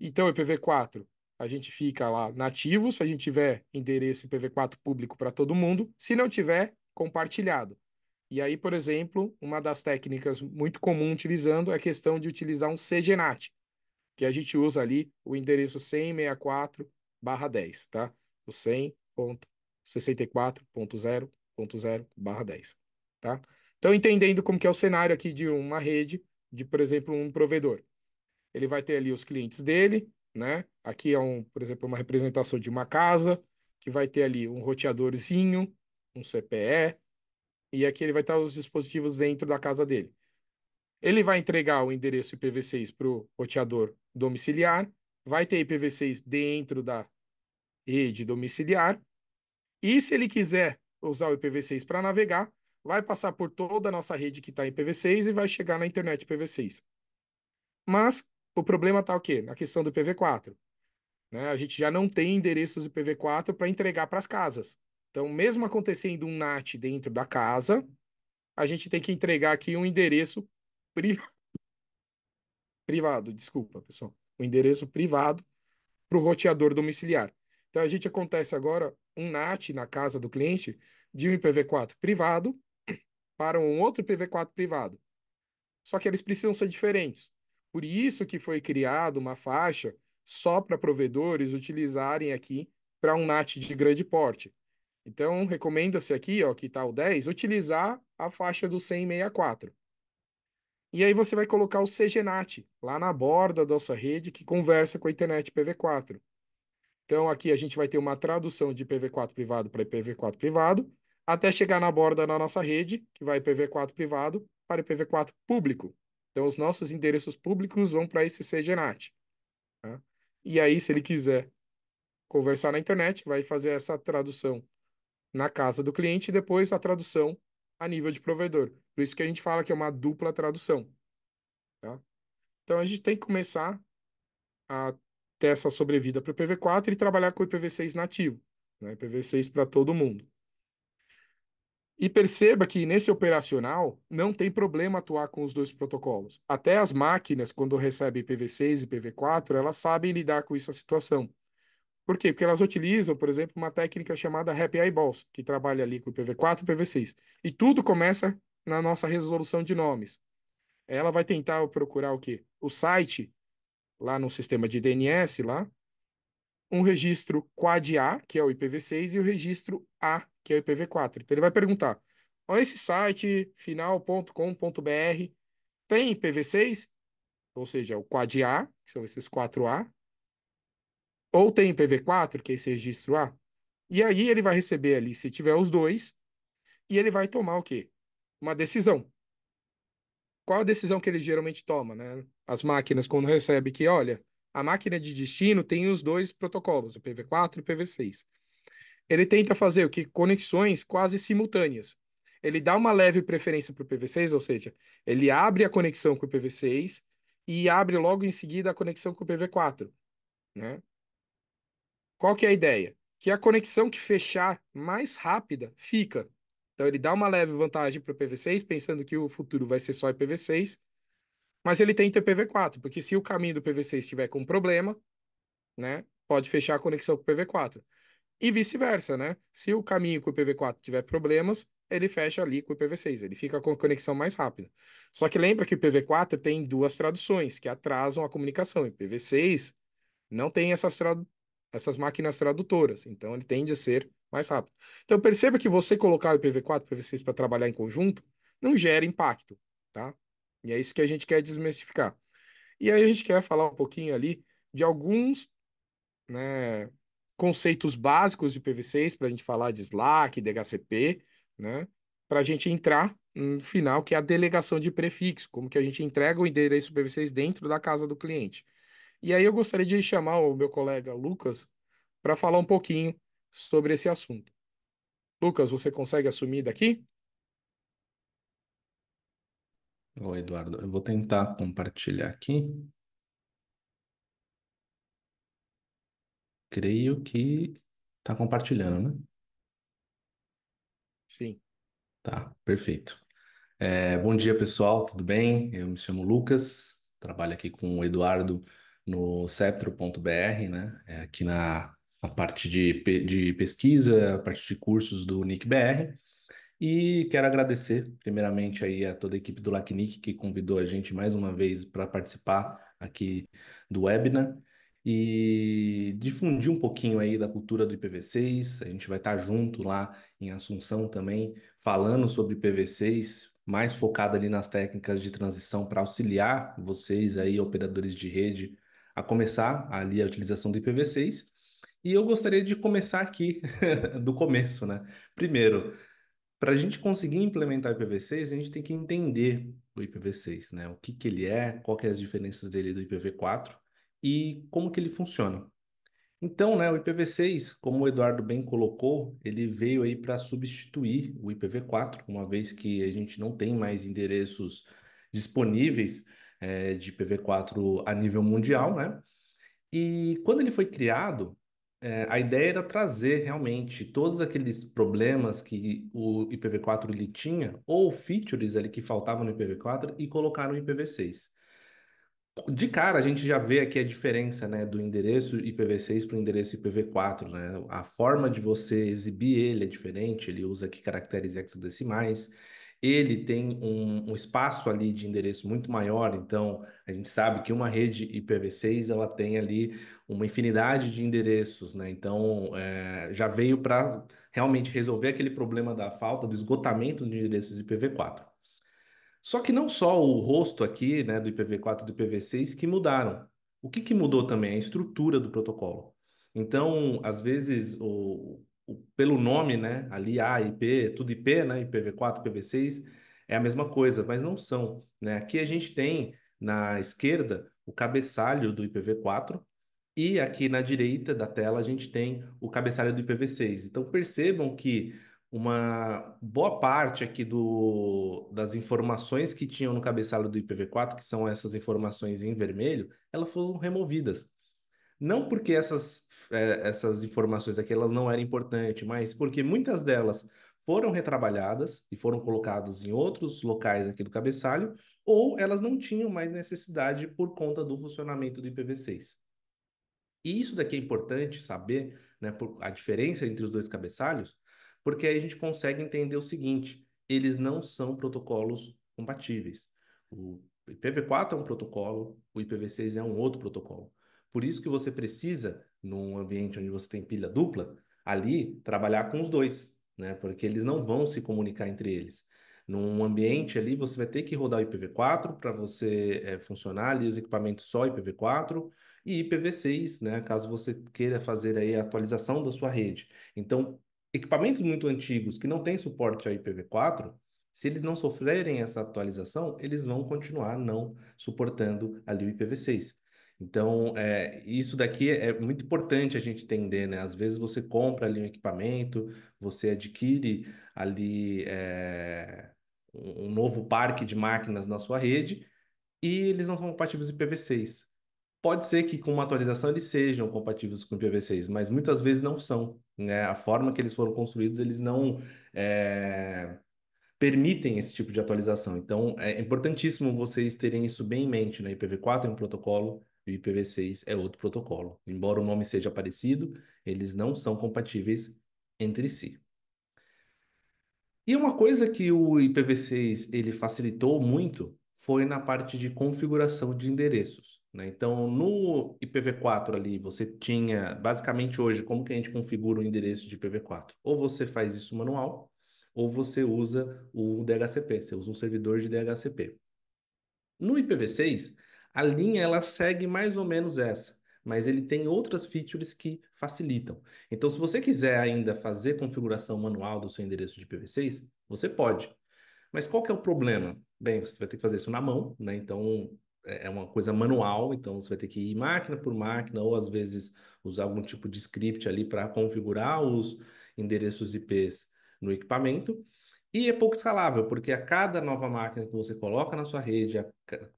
Então, IPv4, a gente fica lá nativo, se a gente tiver endereço IPv4 público para todo mundo, se não tiver, compartilhado. E aí, por exemplo, uma das técnicas muito comum utilizando é a questão de utilizar um CGNAT, que a gente usa ali o endereço 100.64/10, tá? O 100.64.0.0/10, tá? Então, entendendo como que é o cenário aqui de uma rede, de, por exemplo, um provedor. Ele vai ter ali os clientes dele, né? Aqui é um, por exemplo, uma representação de uma casa que vai ter ali um roteadorzinho, um CPE, e aqui ele vai estar os dispositivos dentro da casa dele. Ele vai entregar o endereço IPv6 para o roteador domiciliar, vai ter IPv6 dentro da rede domiciliar, e se ele quiser usar o IPv6 para navegar, vai passar por toda a nossa rede que está em IPv6 e vai chegar na internet IPv6. Mas o problema está o quê? Na questão do IPv4. Né? A gente já não tem endereços IPv4 para entregar para as casas. Então, mesmo acontecendo um NAT dentro da casa, a gente tem que entregar aqui um endereço privado. Privado, desculpa, pessoal. O um endereço privado para o roteador domiciliar. Então, a gente acontece agora um NAT na casa do cliente de um IPv4 privado para um outro IPv4 privado. Só que eles precisam ser diferentes. Por isso que foi criada uma faixa só para provedores utilizarem aqui para um NAT de grande porte. Então, recomenda-se aqui, ó, que está o 10, utilizar a faixa do 164. E aí você vai colocar o CGNAT lá na borda da nossa rede que conversa com a internet IPv4. Então, aqui a gente vai ter uma tradução de IPv4 privado para IPv4 privado, até chegar na borda da nossa rede, que vai IPv4 privado para IPv4 público. Então, os nossos endereços públicos vão para esse CGNAT. Tá? E aí, se ele quiser conversar na internet, vai fazer essa tradução na casa do cliente e depois a tradução a nível de provedor. Por isso que a gente fala que é uma dupla tradução. Tá? Então, a gente tem que começar a ter essa sobrevida para o IPv4 e trabalhar com o IPv6 nativo. Né? IPv6 para todo mundo. E perceba que nesse operacional não tem problema atuar com os dois protocolos. Até as máquinas, quando recebem IPv6 e IPv4, elas sabem lidar com essa situação. Por quê? Porque elas utilizam, por exemplo, uma técnica chamada Happy Eyeballs, que trabalha ali com IPv4 e IPv6. E tudo começa na nossa resolução de nomes. Ela vai tentar procurar o quê? O site, lá no sistema de DNS, lá, um registro quad A, que é o IPv6, e o registro A, que é o IPv4. Então ele vai perguntar: olha esse site final.com.br tem IPv6? Ou seja, o quad A, que são esses 4A, ou tem IPv4, que é esse registro A. E aí ele vai receber ali, se tiver os dois, e ele vai tomar o quê? Uma decisão. Qual a decisão que ele geralmente toma, né? As máquinas, quando recebe que, olha, a máquina de destino tem os dois protocolos, o PV4 e o PV6. Ele tenta fazer o que conexões quase simultâneas. Ele dá uma leve preferência para o PV6, ou seja, ele abre a conexão com o PV6 e abre logo em seguida a conexão com o PV4. Né? Qual que é a ideia? Que a conexão que fechar mais rápida fica. Então ele dá uma leve vantagem para o PV6, pensando que o futuro vai ser só IPv6, mas ele tem TPV 4 porque se o caminho do PV6 estiver com problema, né, pode fechar a conexão com o PV4. E vice-versa, né? Se o caminho com o PV 4 tiver problemas, ele fecha ali com o PV 6 ele fica com a conexão mais rápida. Só que lembra que o PV 4 tem duas traduções que atrasam a comunicação. O PV 6 não tem essas, essas máquinas tradutoras, então ele tende a ser mais rápido. Então perceba que você colocar o PV 4 e o PV 6 para trabalhar em conjunto não gera impacto, tá? E é isso que a gente quer desmistificar. E aí a gente quer falar um pouquinho ali de alguns né, conceitos básicos de PV6 para a gente falar de Slack, DHCP, né, para a gente entrar no final, que é a delegação de prefixo, como que a gente entrega o endereço PV6 dentro da casa do cliente. E aí eu gostaria de chamar o meu colega Lucas para falar um pouquinho sobre esse assunto. Lucas, você consegue assumir daqui? Oi Eduardo, eu vou tentar compartilhar aqui. Creio que está compartilhando, né? Sim. Tá, perfeito. É, bom dia, pessoal, tudo bem? Eu me chamo Lucas, trabalho aqui com o Eduardo no Ceptro.br, né? É aqui na, na parte de, de pesquisa, a parte de cursos do NICBR. E quero agradecer, primeiramente, aí a toda a equipe do LACNIC que convidou a gente mais uma vez para participar aqui do webinar e difundir um pouquinho aí da cultura do IPv6. A gente vai estar tá junto lá em Assunção também, falando sobre IPv6, mais focado ali nas técnicas de transição para auxiliar vocês aí, operadores de rede, a começar ali a utilização do IPv6. E eu gostaria de começar aqui do começo, né? Primeiro, para a gente conseguir implementar o IPv6, a gente tem que entender o IPv6, né? O que, que ele é, qual que é as diferenças dele do IPv4 e como que ele funciona. Então, né, o IPv6, como o Eduardo bem colocou, ele veio aí para substituir o IPv4, uma vez que a gente não tem mais endereços disponíveis é, de IPv4 a nível mundial, né? E quando ele foi criado, é, a ideia era trazer realmente todos aqueles problemas que o IPv4 ele tinha, ou features ali que faltavam no IPv4, e colocar no IPv6. De cara, a gente já vê aqui a diferença né, do endereço IPv6 para o endereço IPv4. Né? A forma de você exibir ele é diferente, ele usa aqui caracteres hexadecimais ele tem um, um, espaço ali de endereço muito maior, então a gente sabe que uma rede IPv6 ela tem ali uma infinidade de endereços, né? Então é, já veio para realmente resolver aquele problema da falta do esgotamento de endereços IPv4. Só que não só o rosto aqui, né, do IPv4 e do IPv6 que mudaram. O que, que mudou também? A estrutura do protocolo. Então, às vezes, o, pelo nome, né? Ali A, IP, tudo IP, né? IPv4, IPv6, é a mesma coisa, mas não são. Né? Aqui a gente tem na esquerda o cabeçalho do IPv4 e aqui na direita da tela a gente tem o cabeçalho do IPv6. Então percebam que uma boa parte aqui do, das informações que tinham no cabeçalho do IPv4, que são essas informações em vermelho, elas foram removidas. Não porque essas, é, essas informações aqui elas não eram importantes, mas porque muitas delas foram retrabalhadas e foram colocadas em outros locais aqui do cabeçalho, ou elas não tinham mais necessidade por conta do funcionamento do IPv6. E isso daqui é importante saber né, a diferença entre os dois cabeçalhos, porque aí a gente consegue entender o seguinte: eles não são protocolos compatíveis. O IPv4 é um protocolo, o IPv6 é um outro protocolo. Por isso que você precisa, num ambiente onde você tem pilha dupla, ali trabalhar com os dois, né? Porque eles não vão se comunicar entre eles. Num ambiente ali, você vai ter que rodar o IPv4 para você é, funcionar ali os equipamentos só IPv4 e IPv6, né? Caso você queira fazer aí a atualização da sua rede. Então, equipamentos muito antigos que não têm suporte ao IPv4, se eles não sofrerem essa atualização, eles vão continuar não suportando ali o IPv6. Então, é, isso daqui é muito importante a gente entender, né? Às vezes você compra ali um equipamento, você adquire ali é, um novo parque de máquinas na sua rede e eles não são compatíveis com IPv6. Pode ser que com uma atualização eles sejam compatíveis com IPv6, mas muitas vezes não são, né? A forma que eles foram construídos, eles não é, permitem esse tipo de atualização. Então, é importantíssimo vocês terem isso bem em mente, né? IPv4 é um protocolo o IPv6 é outro protocolo. Embora o nome seja parecido, eles não são compatíveis entre si. E uma coisa que o IPv6 ele facilitou muito foi na parte de configuração de endereços. Né? Então, no IPv4 ali, você tinha, basicamente hoje, como que a gente configura o endereço de IPv4? Ou você faz isso manual, ou você usa o DHCP, você usa um servidor de DHCP. No IPv6, a linha ela segue mais ou menos essa, mas ele tem outras features que facilitam. Então, se você quiser ainda fazer configuração manual do seu endereço de IPv6, você pode. Mas qual que é o problema? Bem, você vai ter que fazer isso na mão, né? Então, é, é uma coisa manual, então você vai ter que ir máquina por máquina, ou às vezes usar algum tipo de script ali para configurar os endereços IPs no equipamento. E é pouco escalável, porque a cada nova máquina que você coloca na sua rede, a,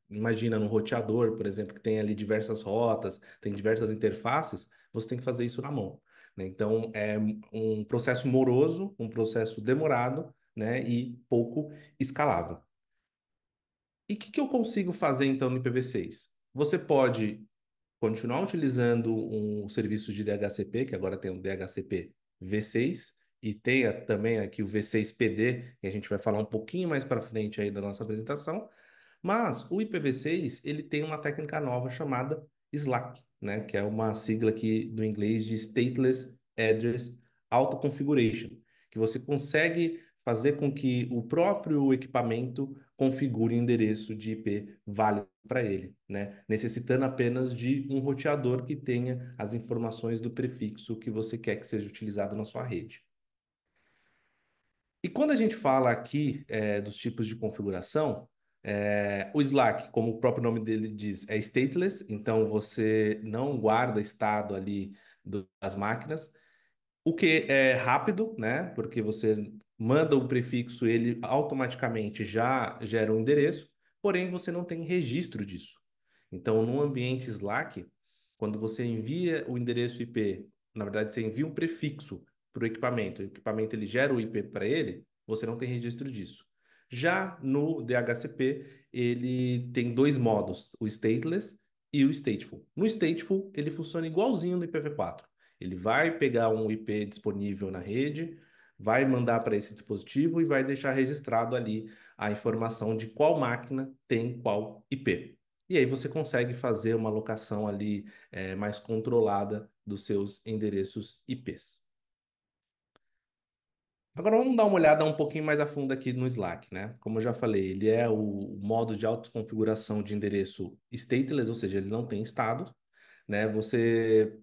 imagina no roteador, por exemplo, que tem ali diversas rotas, tem diversas interfaces, você tem que fazer isso na mão. Né? Então, é um processo moroso, um processo demorado né? e pouco escalável. E o que, que eu consigo fazer, então, no IPv6? Você pode continuar utilizando um serviço de DHCP, que agora tem o DHCP V6, e tem também aqui o V6PD, que a gente vai falar um pouquinho mais para frente aí da nossa apresentação. Mas o IPv6 ele tem uma técnica nova chamada SLAC, né? que é uma sigla aqui do inglês de Stateless Address Auto Configuration, que você consegue fazer com que o próprio equipamento configure endereço de IP válido para ele, né? necessitando apenas de um roteador que tenha as informações do prefixo que você quer que seja utilizado na sua rede. E quando a gente fala aqui é, dos tipos de configuração, é, o Slack, como o próprio nome dele diz, é stateless, então você não guarda estado ali do, das máquinas, o que é rápido, né? Porque você manda o prefixo, ele automaticamente já gera um endereço, porém você não tem registro disso. Então, no ambiente Slack, quando você envia o endereço IP, na verdade, você envia um prefixo para o equipamento, o equipamento ele gera o IP para ele, você não tem registro disso. Já no DHCP, ele tem dois modos, o stateless e o stateful. No stateful, ele funciona igualzinho no IPv4. Ele vai pegar um IP disponível na rede, vai mandar para esse dispositivo e vai deixar registrado ali a informação de qual máquina tem qual IP. E aí você consegue fazer uma locação ali é, mais controlada dos seus endereços IPs. Agora vamos dar uma olhada um pouquinho mais a fundo aqui no Slack, né? Como eu já falei, ele é o modo de autoconfiguração de endereço stateless, ou seja, ele não tem estado, né? Você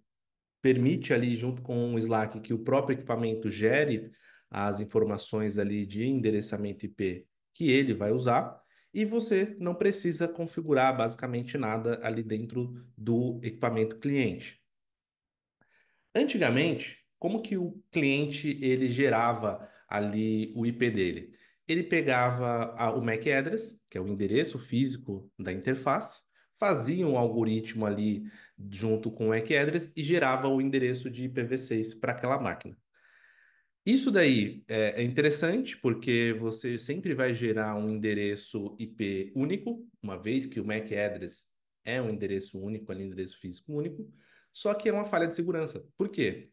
permite ali junto com o Slack que o próprio equipamento gere as informações ali de endereçamento IP que ele vai usar e você não precisa configurar basicamente nada ali dentro do equipamento cliente. Antigamente, como que o cliente ele gerava ali o IP dele? Ele pegava a, o MAC address, que é o endereço físico da interface, fazia um algoritmo ali junto com o MAC address e gerava o endereço de IPv6 para aquela máquina. Isso daí é, é interessante porque você sempre vai gerar um endereço IP único, uma vez que o MAC address é um endereço único, ali um endereço físico único, só que é uma falha de segurança. Por quê?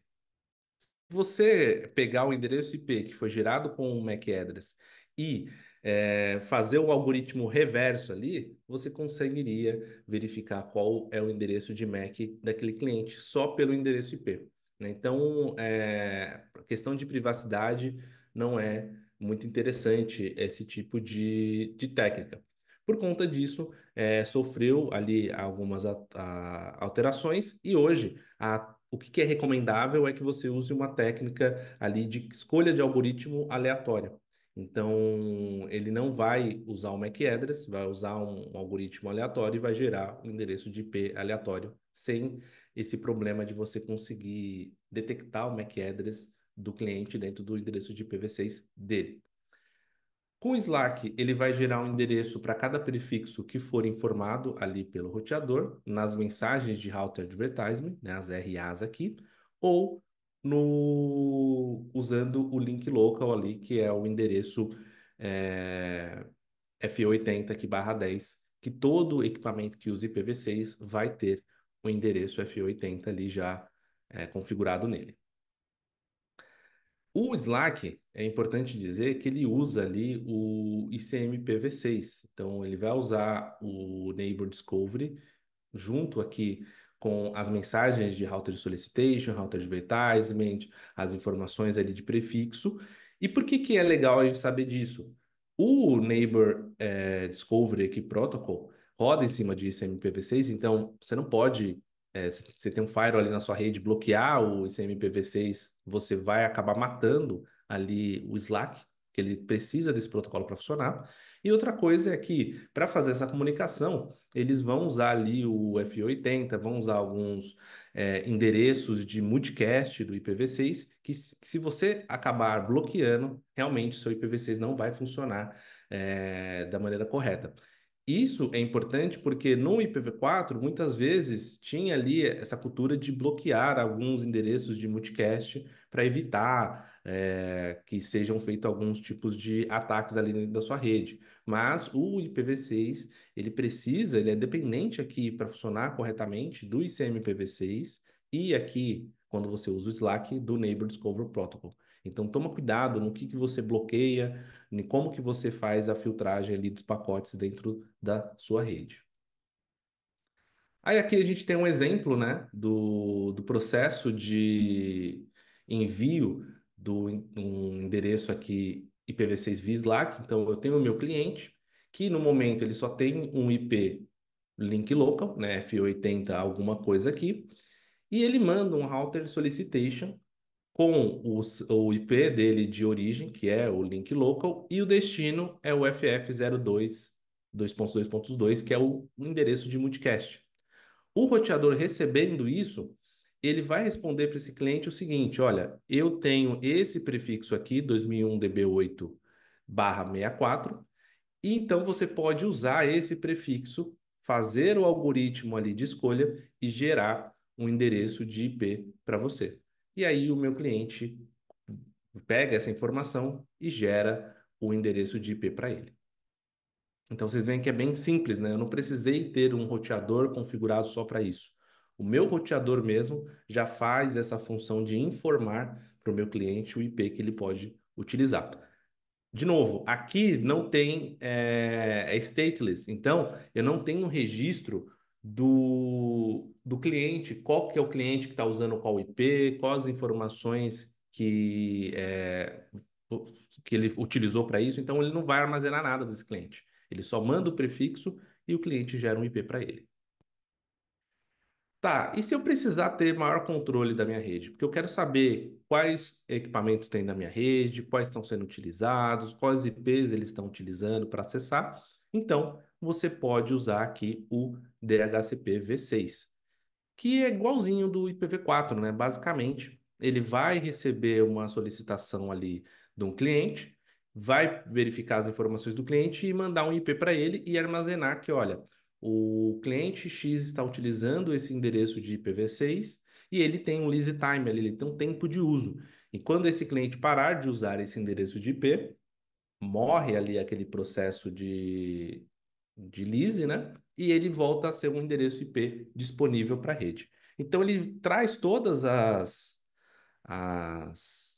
você pegar o endereço IP que foi gerado com o MAC address e é, fazer o algoritmo reverso ali, você conseguiria verificar qual é o endereço de MAC daquele cliente só pelo endereço IP. Né? Então, é, questão de privacidade não é muito interessante esse tipo de, de técnica. Por conta disso, é, sofreu ali algumas a, a alterações e hoje a o que, é recomendável é que você use uma técnica ali de escolha de algoritmo aleatória. Então, ele não vai usar o MAC address, vai usar um, um algoritmo aleatório e vai gerar um endereço de IP aleatório, sem esse problema de você conseguir detectar o MAC address do cliente dentro do endereço de IPv6 dele. Com o Slack, ele vai gerar um endereço para cada prefixo que for informado ali pelo roteador, nas mensagens de Router Advertisement, né, as RAs aqui, ou no usando o link local ali, que é o endereço é, eh, F80 aqui barra 10, que todo equipamento que use IPv6 vai ter o endereço F80 ali já é, configurado nele. O Slack, é importante dizer que ele usa ali o ICMPv6. Então, ele vai usar o Neighbor Discovery junto aqui com as mensagens de router solicitation, router advertisement, as informações ali de prefixo. E por que, que é legal a gente saber disso? O Neighbor é, Discovery aqui, Protocol, roda em cima de ICMPv6, então você não pode é, eh, você tem um firewall ali na sua rede, bloquear o ICMPv6, você vai acabar matando ali o Slack, que ele precisa desse protocolo para funcionar. E outra coisa é que, para fazer essa comunicação, eles vão usar ali o f 80 vão usar alguns é, endereços de multicast do IPv6, que, que se você acabar bloqueando, realmente seu IPv6 não vai funcionar é, da maneira correta. Isso é importante porque no IPv4 muitas vezes tinha ali essa cultura de bloquear alguns endereços de multicast para evitar é, que sejam feitos alguns tipos de ataques ali dentro da sua rede. Mas o IPv6 ele precisa, ele é dependente aqui para funcionar corretamente do ICMPv6 e aqui quando você usa o Slack do Neighbor Discover Protocol. Então toma cuidado no que, que você bloqueia, em como que você faz a filtragem ali dos pacotes dentro da sua rede. Aí aqui a gente tem um exemplo né, do, do processo de envio do um endereço aqui IPv6 VSLAC. Então eu tenho o meu cliente, que no momento ele só tem um IP link local, né, F80 alguma coisa aqui, e ele manda um router solicitation com o, o IP dele de origem, que é o link local, e o destino é o FF02 2.2.2, que é o endereço de multicast. O roteador recebendo isso, ele vai responder para esse cliente o seguinte: olha, eu tenho esse prefixo aqui, 2001DB8/64, e então você pode usar esse prefixo, fazer o algoritmo ali de escolha e gerar um endereço de IP para você. E aí o meu cliente pega essa informação e gera o endereço de IP para ele. Então vocês veem que é bem simples, né? Eu não precisei ter um roteador configurado só para isso. O meu roteador mesmo já faz essa função de informar para o meu cliente o IP que ele pode utilizar. De novo, aqui não tem é, é stateless, então eu não tenho registro do, do cliente, qual que é o cliente que está usando qual IP, quais informações que, é, que ele utilizou para isso. Então, ele não vai armazenar nada desse cliente. Ele só manda o prefixo e o cliente gera um IP para ele. Tá, e se eu precisar ter maior controle da minha rede? Porque eu quero saber quais equipamentos tem na minha rede, quais estão sendo utilizados, quais IPs eles estão utilizando para acessar. Então, você pode usar aqui o DHCP V6, que é igualzinho do IPv4, né? Basicamente, ele vai receber uma solicitação ali de um cliente, vai verificar as informações do cliente e mandar um IP para ele e armazenar que, olha, o cliente X está utilizando esse endereço de IPv6 e ele tem um lease time ali, ele tem um tempo de uso. E quando esse cliente parar de usar esse endereço de IP, morre ali aquele processo de, de lise, né? E ele volta a ser um endereço IP disponível para a rede. Então ele traz todas as, as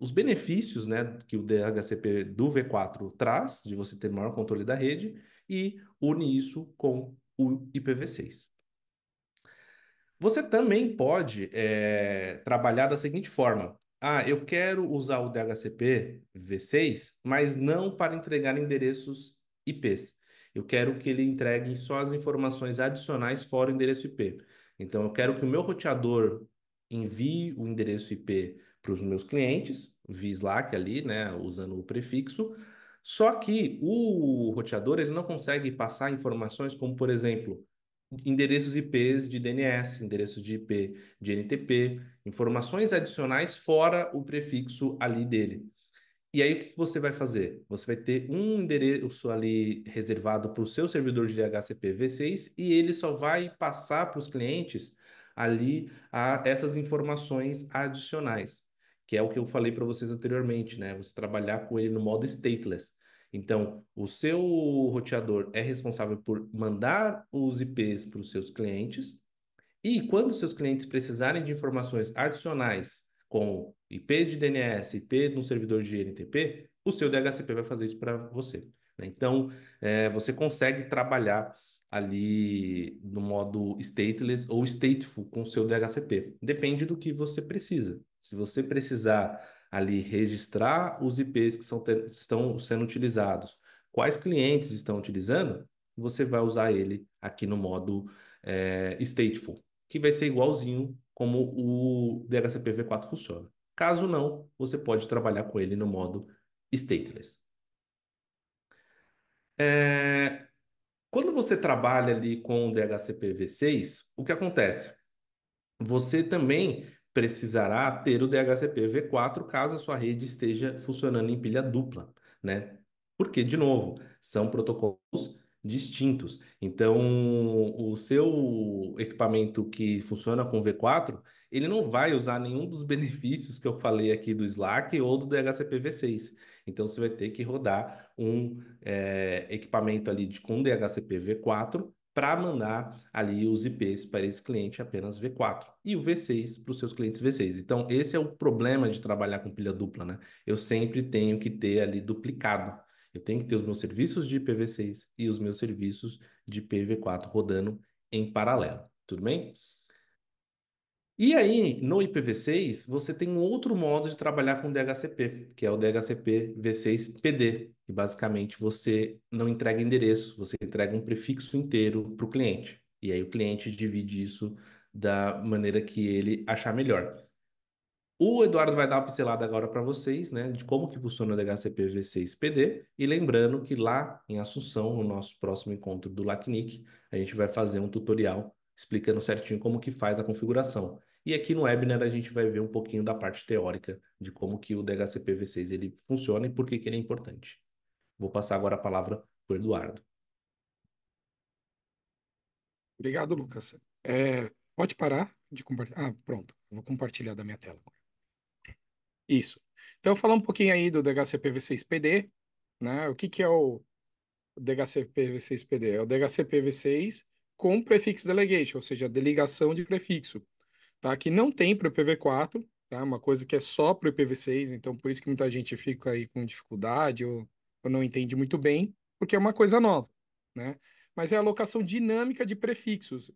os benefícios, né, que o DHCP do V4 traz de você ter maior controle da rede e une isso com o IPv6. Você também pode é, trabalhar da seguinte forma: ah, eu quero usar o DHCP V6, mas não para entregar endereços IPs. Eu quero que ele entregue só as informações adicionais fora o endereço IP. Então, eu quero que o meu roteador envie o endereço IP para os meus clientes, via Slack ali, né, usando o prefixo. Só que o roteador ele não consegue passar informações como, por exemplo, endereços IPs de DNS, endereços de IP de NTP, informações adicionais fora o prefixo ali dele. E aí o que você vai fazer? Você vai ter um endereço ali reservado para o seu servidor de DHCP V6 e ele só vai passar para os clientes ali a essas informações adicionais, que é o que eu falei para vocês anteriormente, né? Você trabalhar com ele no modo stateless. Então, o seu roteador é responsável por mandar os IPs para os seus clientes, e quando seus clientes precisarem de informações adicionais, com IP de DNS, IP de um servidor de NTP, o seu DHCP vai fazer isso para você. Né? Então, é, você consegue trabalhar ali no modo stateless ou stateful com o seu DHCP. Depende do que você precisa. Se você precisar ali registrar os IPs que são, estão sendo utilizados, quais clientes estão utilizando, você vai usar ele aqui no modo é, stateful, que vai ser igualzinho como o DHCP V4 funciona. Caso não, você pode trabalhar com ele no modo stateless. É... Quando você trabalha ali com o DHCP V6, o que acontece? Você também precisará ter o DHCP V4 caso a sua rede esteja funcionando em pilha dupla, né? Porque, de novo, são protocolos distintos. Então, o seu equipamento que funciona com V4, ele não vai usar nenhum dos benefícios que eu falei aqui do Slack ou do DHCP V6. Então, você vai ter que rodar um é, equipamento ali de, com DHCP V4 para mandar ali os IPs para esse cliente apenas V4 e o V6 para os seus clientes V6. Então, esse é o problema de trabalhar com pilha dupla, né? Eu sempre tenho que ter ali duplicado. Eu tenho que ter os meus serviços de IPv6 e os meus serviços de IPv4 rodando em paralelo. Tudo bem? E aí, no IPv6, você tem um outro modo de trabalhar com DHCP, que é o DHCP V6PD, que basicamente você não entrega endereço, você entrega um prefixo inteiro para o cliente. E aí o cliente divide isso da maneira que ele achar melhor. O Eduardo vai dar uma pincelada agora para vocês, né, de como que funciona o DHCP V6PD. E lembrando que lá em Assunção, no nosso próximo encontro do LACNIC, a gente vai fazer um tutorial explicando certinho como que faz a configuração. E aqui no webinar né, a gente vai ver um pouquinho da parte teórica de como que o DHCP V6 ele funciona e por que, que ele é importante. Vou passar agora a palavra para o Eduardo. Obrigado, Lucas. É, pode parar de compartilhar. Ah, pronto. Eu vou compartilhar da minha tela. Isso. Então, falar um pouquinho aí do DHCP V6PD. Né? O que, que é o DHCP V6PD? É o DHCP V6 com prefixo delegation, ou seja, delegação de prefixo tá? que não tem para o IPv4, tá? É uma coisa que é só para o IPv6, então por isso que muita gente fica aí com dificuldade ou, ou não entende muito bem, porque é uma coisa nova. Né? Mas é a alocação dinâmica de prefixos.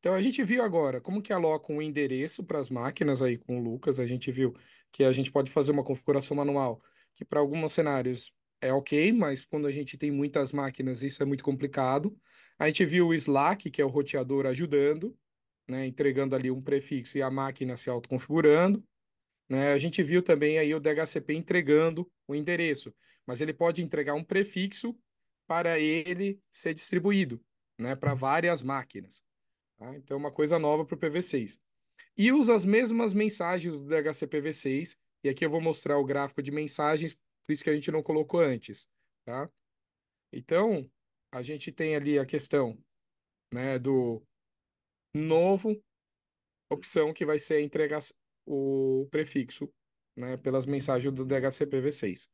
Então a gente viu agora como que aloca um endereço para as máquinas aí com o Lucas, a gente viu que a gente pode fazer uma configuração manual, que para alguns cenários é ok, mas quando a gente tem muitas máquinas isso é muito complicado. A gente viu o Slack, que é o roteador ajudando, né, entregando ali um prefixo e a máquina se autoconfigurando. Né? A gente viu também aí o DHCP entregando o endereço, mas ele pode entregar um prefixo para ele ser distribuído né, para várias máquinas. Tá? Então, é uma coisa nova para o PV6. E usa as mesmas mensagens do DHCP V6, e aqui eu vou mostrar o gráfico de mensagens, por isso que a gente não colocou antes. Tá? Então, a gente tem ali a questão né, do novo, opção que vai ser entregar o prefixo né, pelas mensagens do DHCPv6.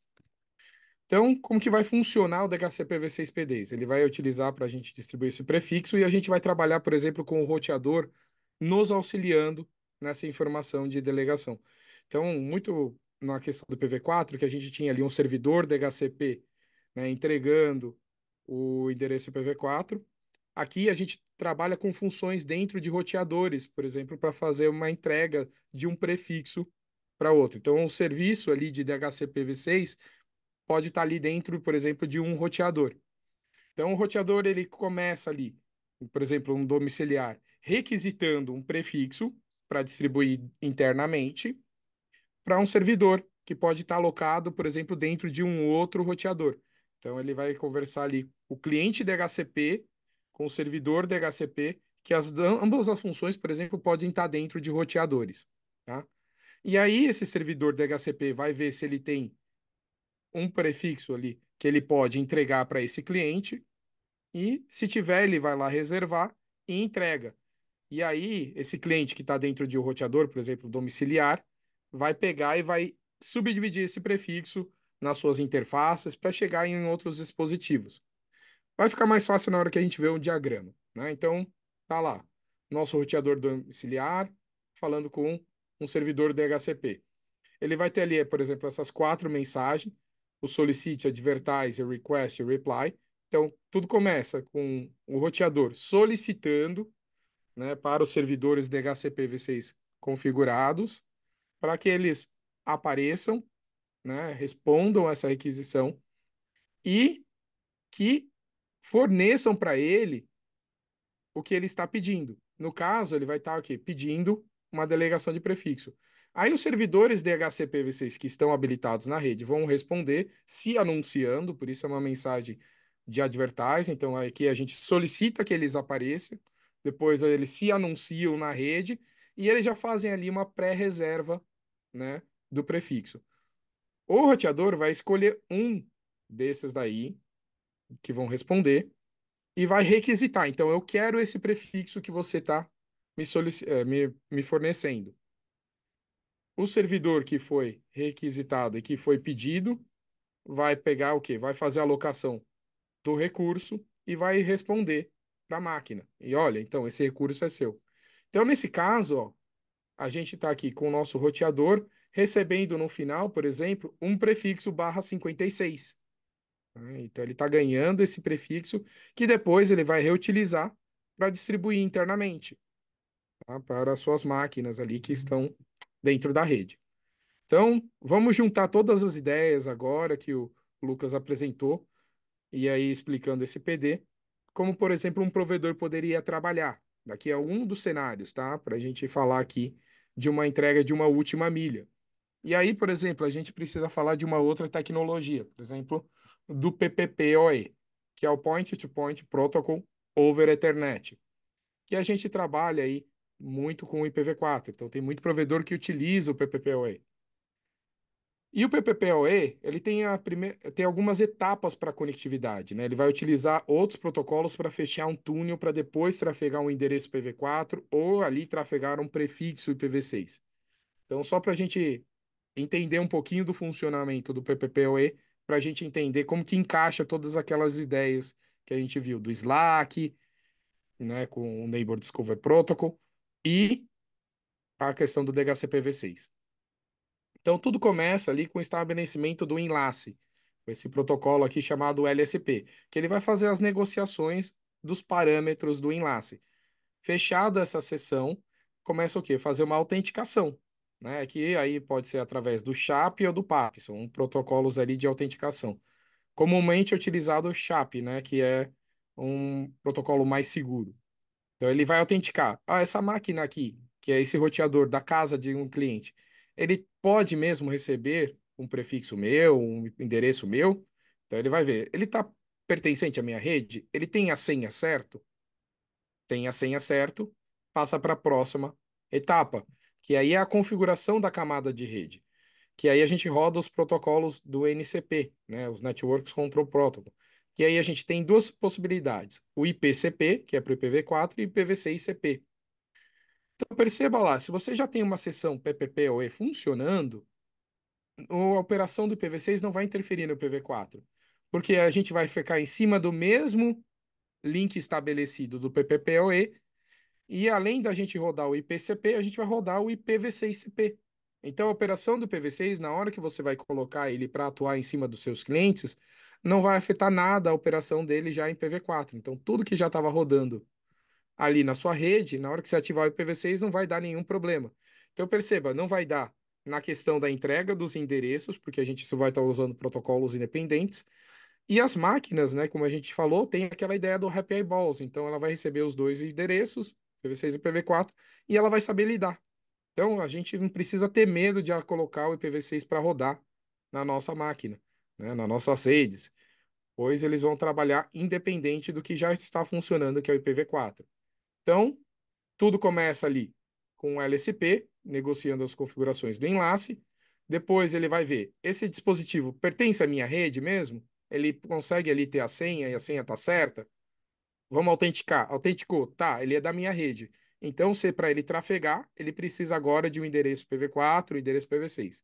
Então, como que vai funcionar o DHCPv6PDs? Ele vai utilizar para a gente distribuir esse prefixo e a gente vai trabalhar, por exemplo, com o roteador nos auxiliando nessa informação de delegação. Então, muito na questão do PV4, que a gente tinha ali um servidor DHCP né, entregando o endereço IPv4, Aqui a gente trabalha com funções dentro de roteadores, por exemplo, para fazer uma entrega de um prefixo para outro. Então, o serviço ali de DHCPv6 pode estar tá ali dentro, por exemplo, de um roteador. Então, o roteador ele começa ali, por exemplo, um domiciliar, requisitando um prefixo para distribuir internamente para um servidor que pode estar tá alocado, por exemplo, dentro de um outro roteador. Então, ele vai conversar ali o cliente DHCP com o servidor DHCP, que as, ambas as funções, por exemplo, podem estar dentro de roteadores. Tá? E aí esse servidor DHCP vai ver se ele tem um prefixo ali que ele pode entregar para esse cliente e se tiver ele vai lá reservar e entrega. E aí esse cliente que está dentro de um roteador, por exemplo, domiciliar, vai pegar e vai subdividir esse prefixo nas suas interfaces para chegar em outros dispositivos. Vai ficar mais fácil na hora que a gente vê o diagrama. Né? Então, tá lá. Nosso roteador domiciliar falando com um servidor DHCP. Ele vai ter ali, por exemplo, essas quatro mensagens: o solicite, advertise, request, reply. Então, tudo começa com o roteador solicitando né, para os servidores DHCP V6 configurados, para que eles apareçam, né, respondam essa requisição e que forneçam para ele o que ele está pedindo. No caso, ele vai estar aqui pedindo uma delegação de prefixo. Aí os servidores dhcpv 6 que estão habilitados na rede vão responder se anunciando, por isso é uma mensagem de advertising, então aqui é a gente solicita que eles apareçam, depois eles se anunciam na rede e eles já fazem ali uma pré-reserva né, do prefixo. O roteador vai escolher um desses daí, que vão responder, e vai requisitar. Então, eu quero esse prefixo que você está me, eh, me, me fornecendo. O servidor que foi requisitado e que foi pedido vai pegar o quê? Vai fazer a alocação do recurso e vai responder para a máquina. E olha, então, esse recurso é seu. Então, nesse caso, ó, a gente está aqui com o nosso roteador recebendo no final, por exemplo, um prefixo barra 56. Né? Então ele está ganhando esse prefixo que depois ele vai reutilizar para distribuir internamente tá? para as suas máquinas ali que uhum. estão dentro da rede. Então vamos juntar todas as ideias agora que o Lucas apresentou e aí explicando esse PD, como por exemplo um provedor poderia trabalhar. Daqui é um dos cenários, tá? Para a gente falar aqui de uma entrega de uma última milha. E aí, por exemplo, a gente precisa falar de uma outra tecnologia, por exemplo, do PPPoE, que é o Point-to-Point -Point Protocol over Ethernet, que a gente trabalha aí muito com o IPv4. Então, tem muito provedor que utiliza o PPPoE. E o PPPoE, ele tem, a primeira tem algumas etapas para conectividade, né? Ele vai utilizar outros protocolos para fechar um túnel para depois trafegar um endereço IPv4 ou ali trafegar um prefixo IPv6. Então, só para a gente entender um pouquinho do funcionamento do PPPoE, para a gente entender como que encaixa todas aquelas ideias que a gente viu do Slack, né, com o Neighbor Discover Protocol e a questão do DHCPV6. Então, tudo começa ali com o estabelecimento do enlace, com esse protocolo aqui chamado LSP, que ele vai fazer as negociações dos parâmetros do enlace. Fechada essa sessão, começa o quê? Fazer uma autenticação né? Que aí pode ser através do CHAP ou do PAP, são protocolos ali de autenticação. Comumente é utilizado o CHAP, né? Que é um protocolo mais seguro. Então ele vai autenticar. Ah, essa máquina aqui, que é esse roteador da casa de um cliente, ele pode mesmo receber um prefixo meu, um endereço meu. Então ele vai ver, ele está pertencente à minha rede? Ele tem a senha certo? Tem a senha certo, passa para a próxima etapa que aí é a configuração da camada de rede, que aí a gente roda os protocolos do NCP, né, os Networks Control Protocol, que aí a gente tem duas possibilidades, o IPCP, que é para o IPv4, e IPv6 ICP. Então perceba lá, se você já tem uma sessão PPPoE funcionando, a operação do IPv6 não vai interferir no IPv4, porque a gente vai ficar em cima do mesmo link estabelecido do PPPoE e além da gente rodar o IPCP, a gente vai rodar o IPv6CP. Então, a operação do IPv6, na hora que você vai colocar ele para atuar em cima dos seus clientes, não vai afetar nada a operação dele já em IPv4. Então, tudo que já estava rodando ali na sua rede, na hora que você ativar o IPv6, não vai dar nenhum problema. Então, perceba, não vai dar na questão da entrega dos endereços, porque a gente vai estar tá usando protocolos independentes, e as máquinas, né, como a gente falou, tem aquela ideia do Happy Eyeballs. Então, ela vai receber os dois endereços, IPv6 e IPv4, e ela vai saber lidar. Então, a gente não precisa ter medo de colocar o IPv6 para rodar na nossa máquina, né, nas nossas redes, pois eles vão trabalhar independente do que já está funcionando, que é o IPv4. Então, tudo começa ali com o LSP, negociando as configurações do enlace. Depois ele vai ver, esse dispositivo pertence à minha rede mesmo? Ele consegue ali ter a senha e a senha está certa? Vamos autenticar. Autenticou, tá, ele é da minha rede. Então, se para ele trafegar, ele precisa agora de um endereço PV4, endereço PV6.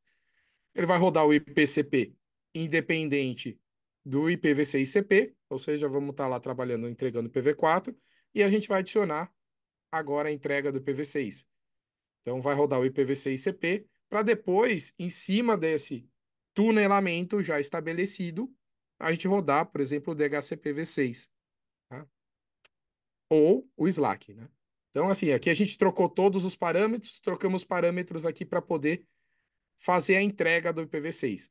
Ele vai rodar o IPCP independente do IPv6CP, ou seja, vamos estar tá lá trabalhando, entregando PV4, e a gente vai adicionar agora a entrega do IPv6. Então, vai rodar o IPv6CP, para depois, em cima desse tunelamento já estabelecido, a gente rodar, por exemplo, o DHCPv6 ou o Slack, né? Então, assim, aqui a gente trocou todos os parâmetros, trocamos parâmetros aqui para poder fazer a entrega do IPv6.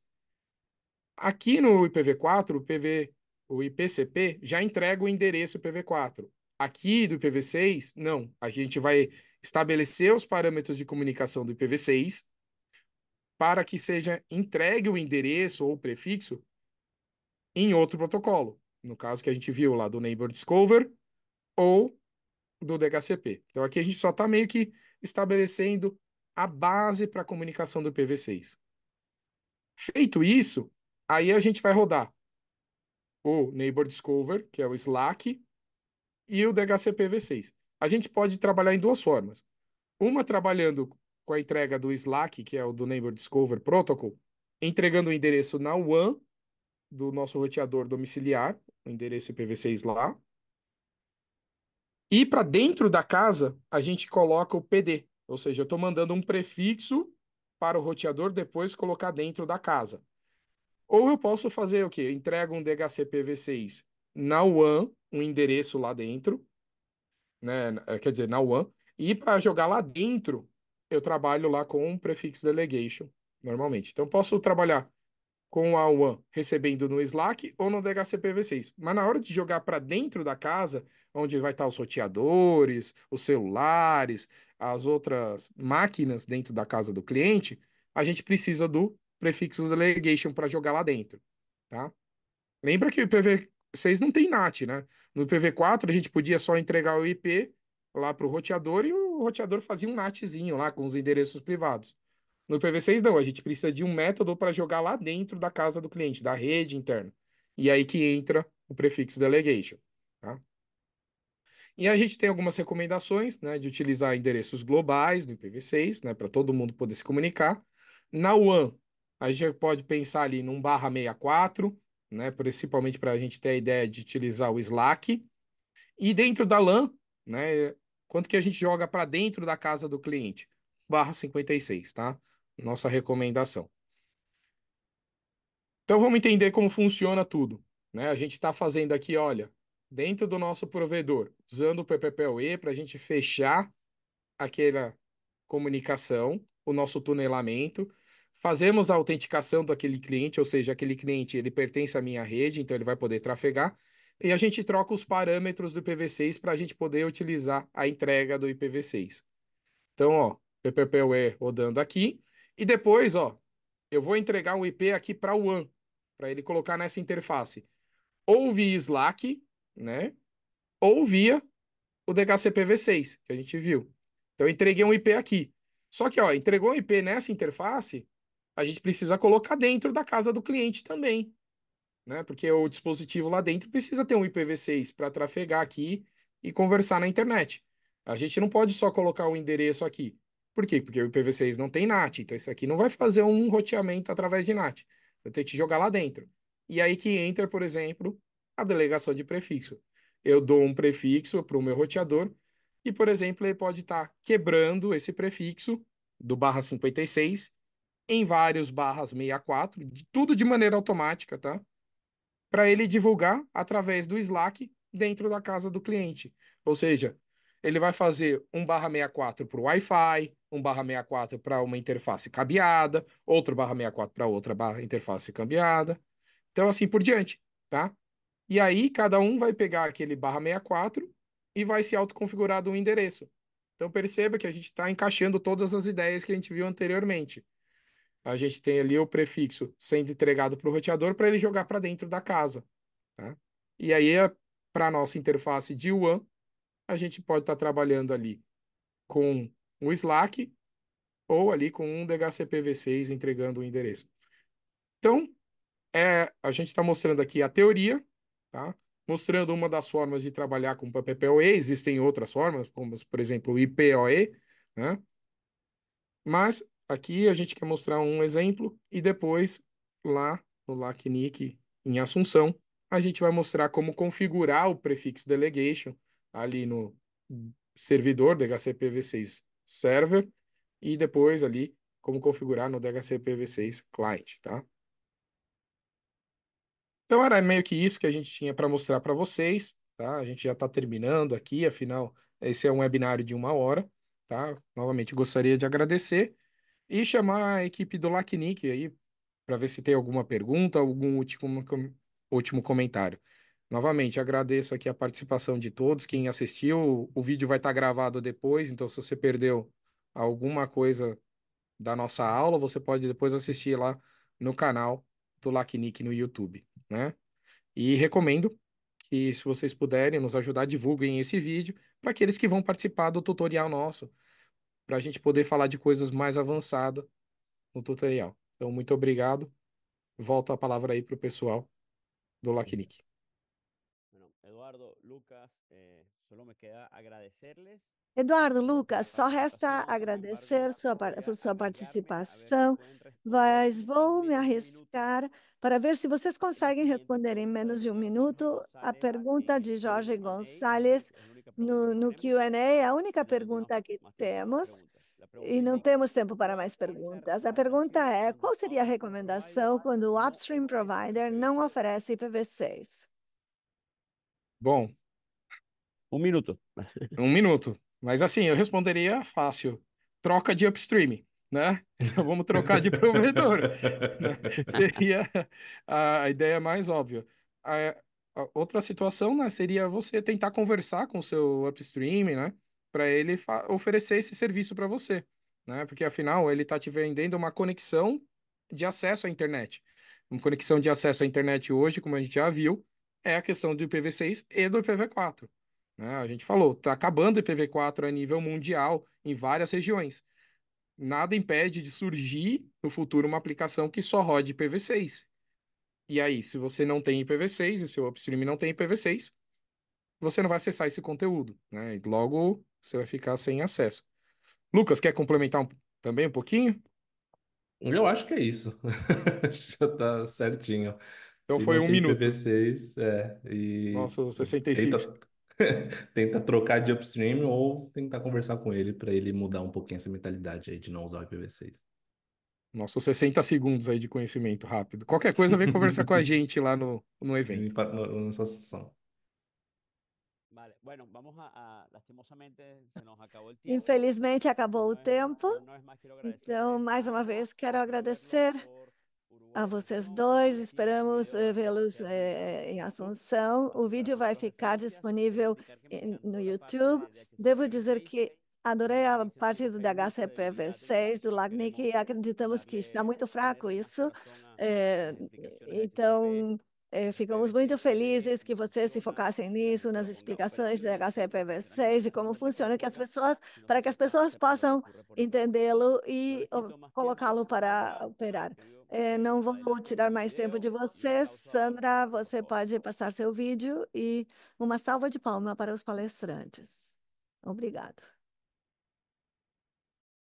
Aqui no IPv4, o, IPv, o IPCP já entrega o endereço IPv4. Aqui do IPv6, não. A gente vai estabelecer os parâmetros de comunicação do IPv6 para que seja entregue o endereço ou o prefixo em outro protocolo. No caso que a gente viu lá do Neighbor Discover, ou do DHCP. Então aqui a gente só está meio que estabelecendo a base para a comunicação do PV6. Feito isso, aí a gente vai rodar o Neighbor Discover, que é o Slack, e o DHCP V6. A gente pode trabalhar em duas formas. Uma trabalhando com a entrega do Slack, que é o do Neighbor Discover Protocol, entregando o endereço na WAN do nosso roteador domiciliar, o endereço IPv6 lá, e para dentro da casa, a gente coloca o PD, ou seja, eu estou mandando um prefixo para o roteador depois colocar dentro da casa. Ou eu posso fazer o quê? Eu entrego um DHCP-V6 na WAN, um endereço lá dentro, né? É, quer dizer, na WAN, e para jogar lá dentro, eu trabalho lá com um prefixo delegation, normalmente. Então, posso trabalhar com a WAN recebendo no Slack ou no DHCP-V6. Mas na hora de jogar para dentro da casa, onde vai estar tá os roteadores, os celulares, as outras máquinas dentro da casa do cliente, a gente precisa do prefixo delegation para jogar lá dentro, tá? Lembra que o IPv6 não tem NAT, né? No IPv4 a gente podia só entregar o IP lá para o roteador e o roteador fazia um NATzinho lá com os endereços privados. No IPv6 não, a gente precisa de um método para jogar lá dentro da casa do cliente, da rede interna. E aí que entra o prefixo delegation. Tá? E a gente tem algumas recomendações né, de utilizar endereços globais no IPv6, né, para todo mundo poder se comunicar. Na WAN, a gente pode pensar ali num barra 64, né, principalmente para a gente ter a ideia de utilizar o Slack. E dentro da LAN, né, quanto que a gente joga para dentro da casa do cliente? Barra 56, tá? nossa recomendação. Então vamos entender como funciona tudo. Né? A gente está fazendo aqui, olha, dentro do nosso provedor, usando o PPPoE para a gente fechar aquela comunicação, o nosso tunelamento. Fazemos a autenticação daquele cliente, ou seja, aquele cliente ele pertence à minha rede, então ele vai poder trafegar. E a gente troca os parâmetros do IPv6 para a gente poder utilizar a entrega do IPv6. Então, ó, PPPoE rodando aqui. E depois, ó, eu vou entregar um IP aqui para o WAN, para ele colocar nessa interface. Ou via Slack, né? Ou via o dhcpv 6 que a gente viu. Então, eu entreguei um IP aqui. Só que, ó, entregou um IP nessa interface, a gente precisa colocar dentro da casa do cliente também, né? Porque o dispositivo lá dentro precisa ter um IPv6 para trafegar aqui e conversar na internet. A gente não pode só colocar o endereço aqui. Por quê? Porque o IPv6 não tem NAT, então isso aqui não vai fazer um roteamento através de NAT. Eu tenho que jogar lá dentro. E aí que entra, por exemplo, a delegação de prefixo. Eu dou um prefixo para o meu roteador e, por exemplo, ele pode estar tá quebrando esse prefixo do barra 56 em vários barras 64, tudo de maneira automática, tá? Para ele divulgar através do Slack dentro da casa do cliente. Ou seja, ele vai fazer um barra 64 para o Wi-Fi, um barra 64 para uma interface cabeada, outro barra 64 para outra barra interface cambiada. Então, assim por diante, tá? E aí, cada um vai pegar aquele barra 64 e vai se autoconfigurar do um endereço. Então, perceba que a gente está encaixando todas as ideias que a gente viu anteriormente. A gente tem ali o prefixo sendo entregado para o roteador para ele jogar para dentro da casa. Tá? E aí, para a nossa interface de WAN, a gente pode estar tá trabalhando ali com um Slack ou ali com um DHCP-V6 entregando o endereço. Então, é, a gente está mostrando aqui a teoria, tá? mostrando uma das formas de trabalhar com PPOE, existem outras formas, como por exemplo o IPOE, né? mas aqui a gente quer mostrar um exemplo e depois lá no LACNIC em Assunção, a gente vai mostrar como configurar o prefix delegation ali no servidor DHCP v6 server e depois ali como configurar no DHCP v6 client, tá? Então era meio que isso que a gente tinha para mostrar para vocês, tá? A gente já está terminando aqui, afinal esse é um webinário de uma hora, tá? Novamente gostaria de agradecer e chamar a equipe do LACNIC aí para ver se tem alguma pergunta, algum último, último comentário. Novamente, agradeço aqui a participação de todos. Quem assistiu, o vídeo vai estar gravado depois, então se você perdeu alguma coisa da nossa aula, você pode depois assistir lá no canal do LACNIC no YouTube, né? E recomendo que, se vocês puderem nos ajudar, divulguem esse vídeo para aqueles que vão participar do tutorial nosso, para a gente poder falar de coisas mais avançadas no tutorial. Então, muito obrigado. Volto a palavra aí para o pessoal do LACNIC. Eduardo, Lucas, eh, só resta agradecer sua, por sua participação, mas vou me arriscar para ver se vocês conseguem responder em menos de um minuto a pergunta de Jorge Gonçalves no, no QA, a única pergunta que temos. E não temos tempo para mais perguntas. A pergunta é: qual seria a recomendação quando o upstream provider não oferece IPv6? Bom. Um minuto. Um minuto. Mas assim, eu responderia fácil. Troca de upstream, né? Então vamos trocar de provedor. Seria a ideia mais óbvia. A, a outra situação, né, seria você tentar conversar com o seu upstream, né? Para ele oferecer esse serviço para você, né? Porque afinal ele está te vendendo uma conexão de acesso à internet. Uma conexão de acesso à internet hoje, como a gente já viu, é a questão do IPv6 e do IPv4. Né? A gente falou, está acabando o IPv4 a nível mundial, em várias regiões. Nada impede de surgir no futuro uma aplicação que só rode IPv6. E aí, se você não tem IPv6 e seu upstream não tem IPv6, você não vai acessar esse conteúdo, né? E logo você vai ficar sem acesso. Lucas, quer complementar um, também um pouquinho? Eu acho que é isso. Já está certinho. Então Se foi um minuto. ipv é. E Nossa, 65. Tenta, tenta trocar de upstream ou tentar conversar com ele para ele mudar um pouquinho essa mentalidade aí de não usar o IPv6. Nossa, 60 segundos aí de conhecimento rápido. Qualquer coisa, vem conversar com a gente lá no, no evento. Na nossa sessão. Infelizmente acabou o tempo. Então, mais uma vez, quero agradecer a vocês dois. Esperamos eh, vê-los eh, eh, em Assunção. O vídeo vai ficar assim, disponível no YouTube. Devo dizer que adorei né, a parte do DHCPV6 né, do LACNIC e acreditamos que está muito fraco isso. então, é, ficamos muito felizes que vocês se focassem nisso, nas explicações da HCPV6 e como funciona, que as pessoas, para que as pessoas possam entendê-lo e colocá-lo para operar. É, não vou tirar mais tempo de vocês. Sandra, você pode passar seu vídeo e uma salva de palma para os palestrantes. Obrigado.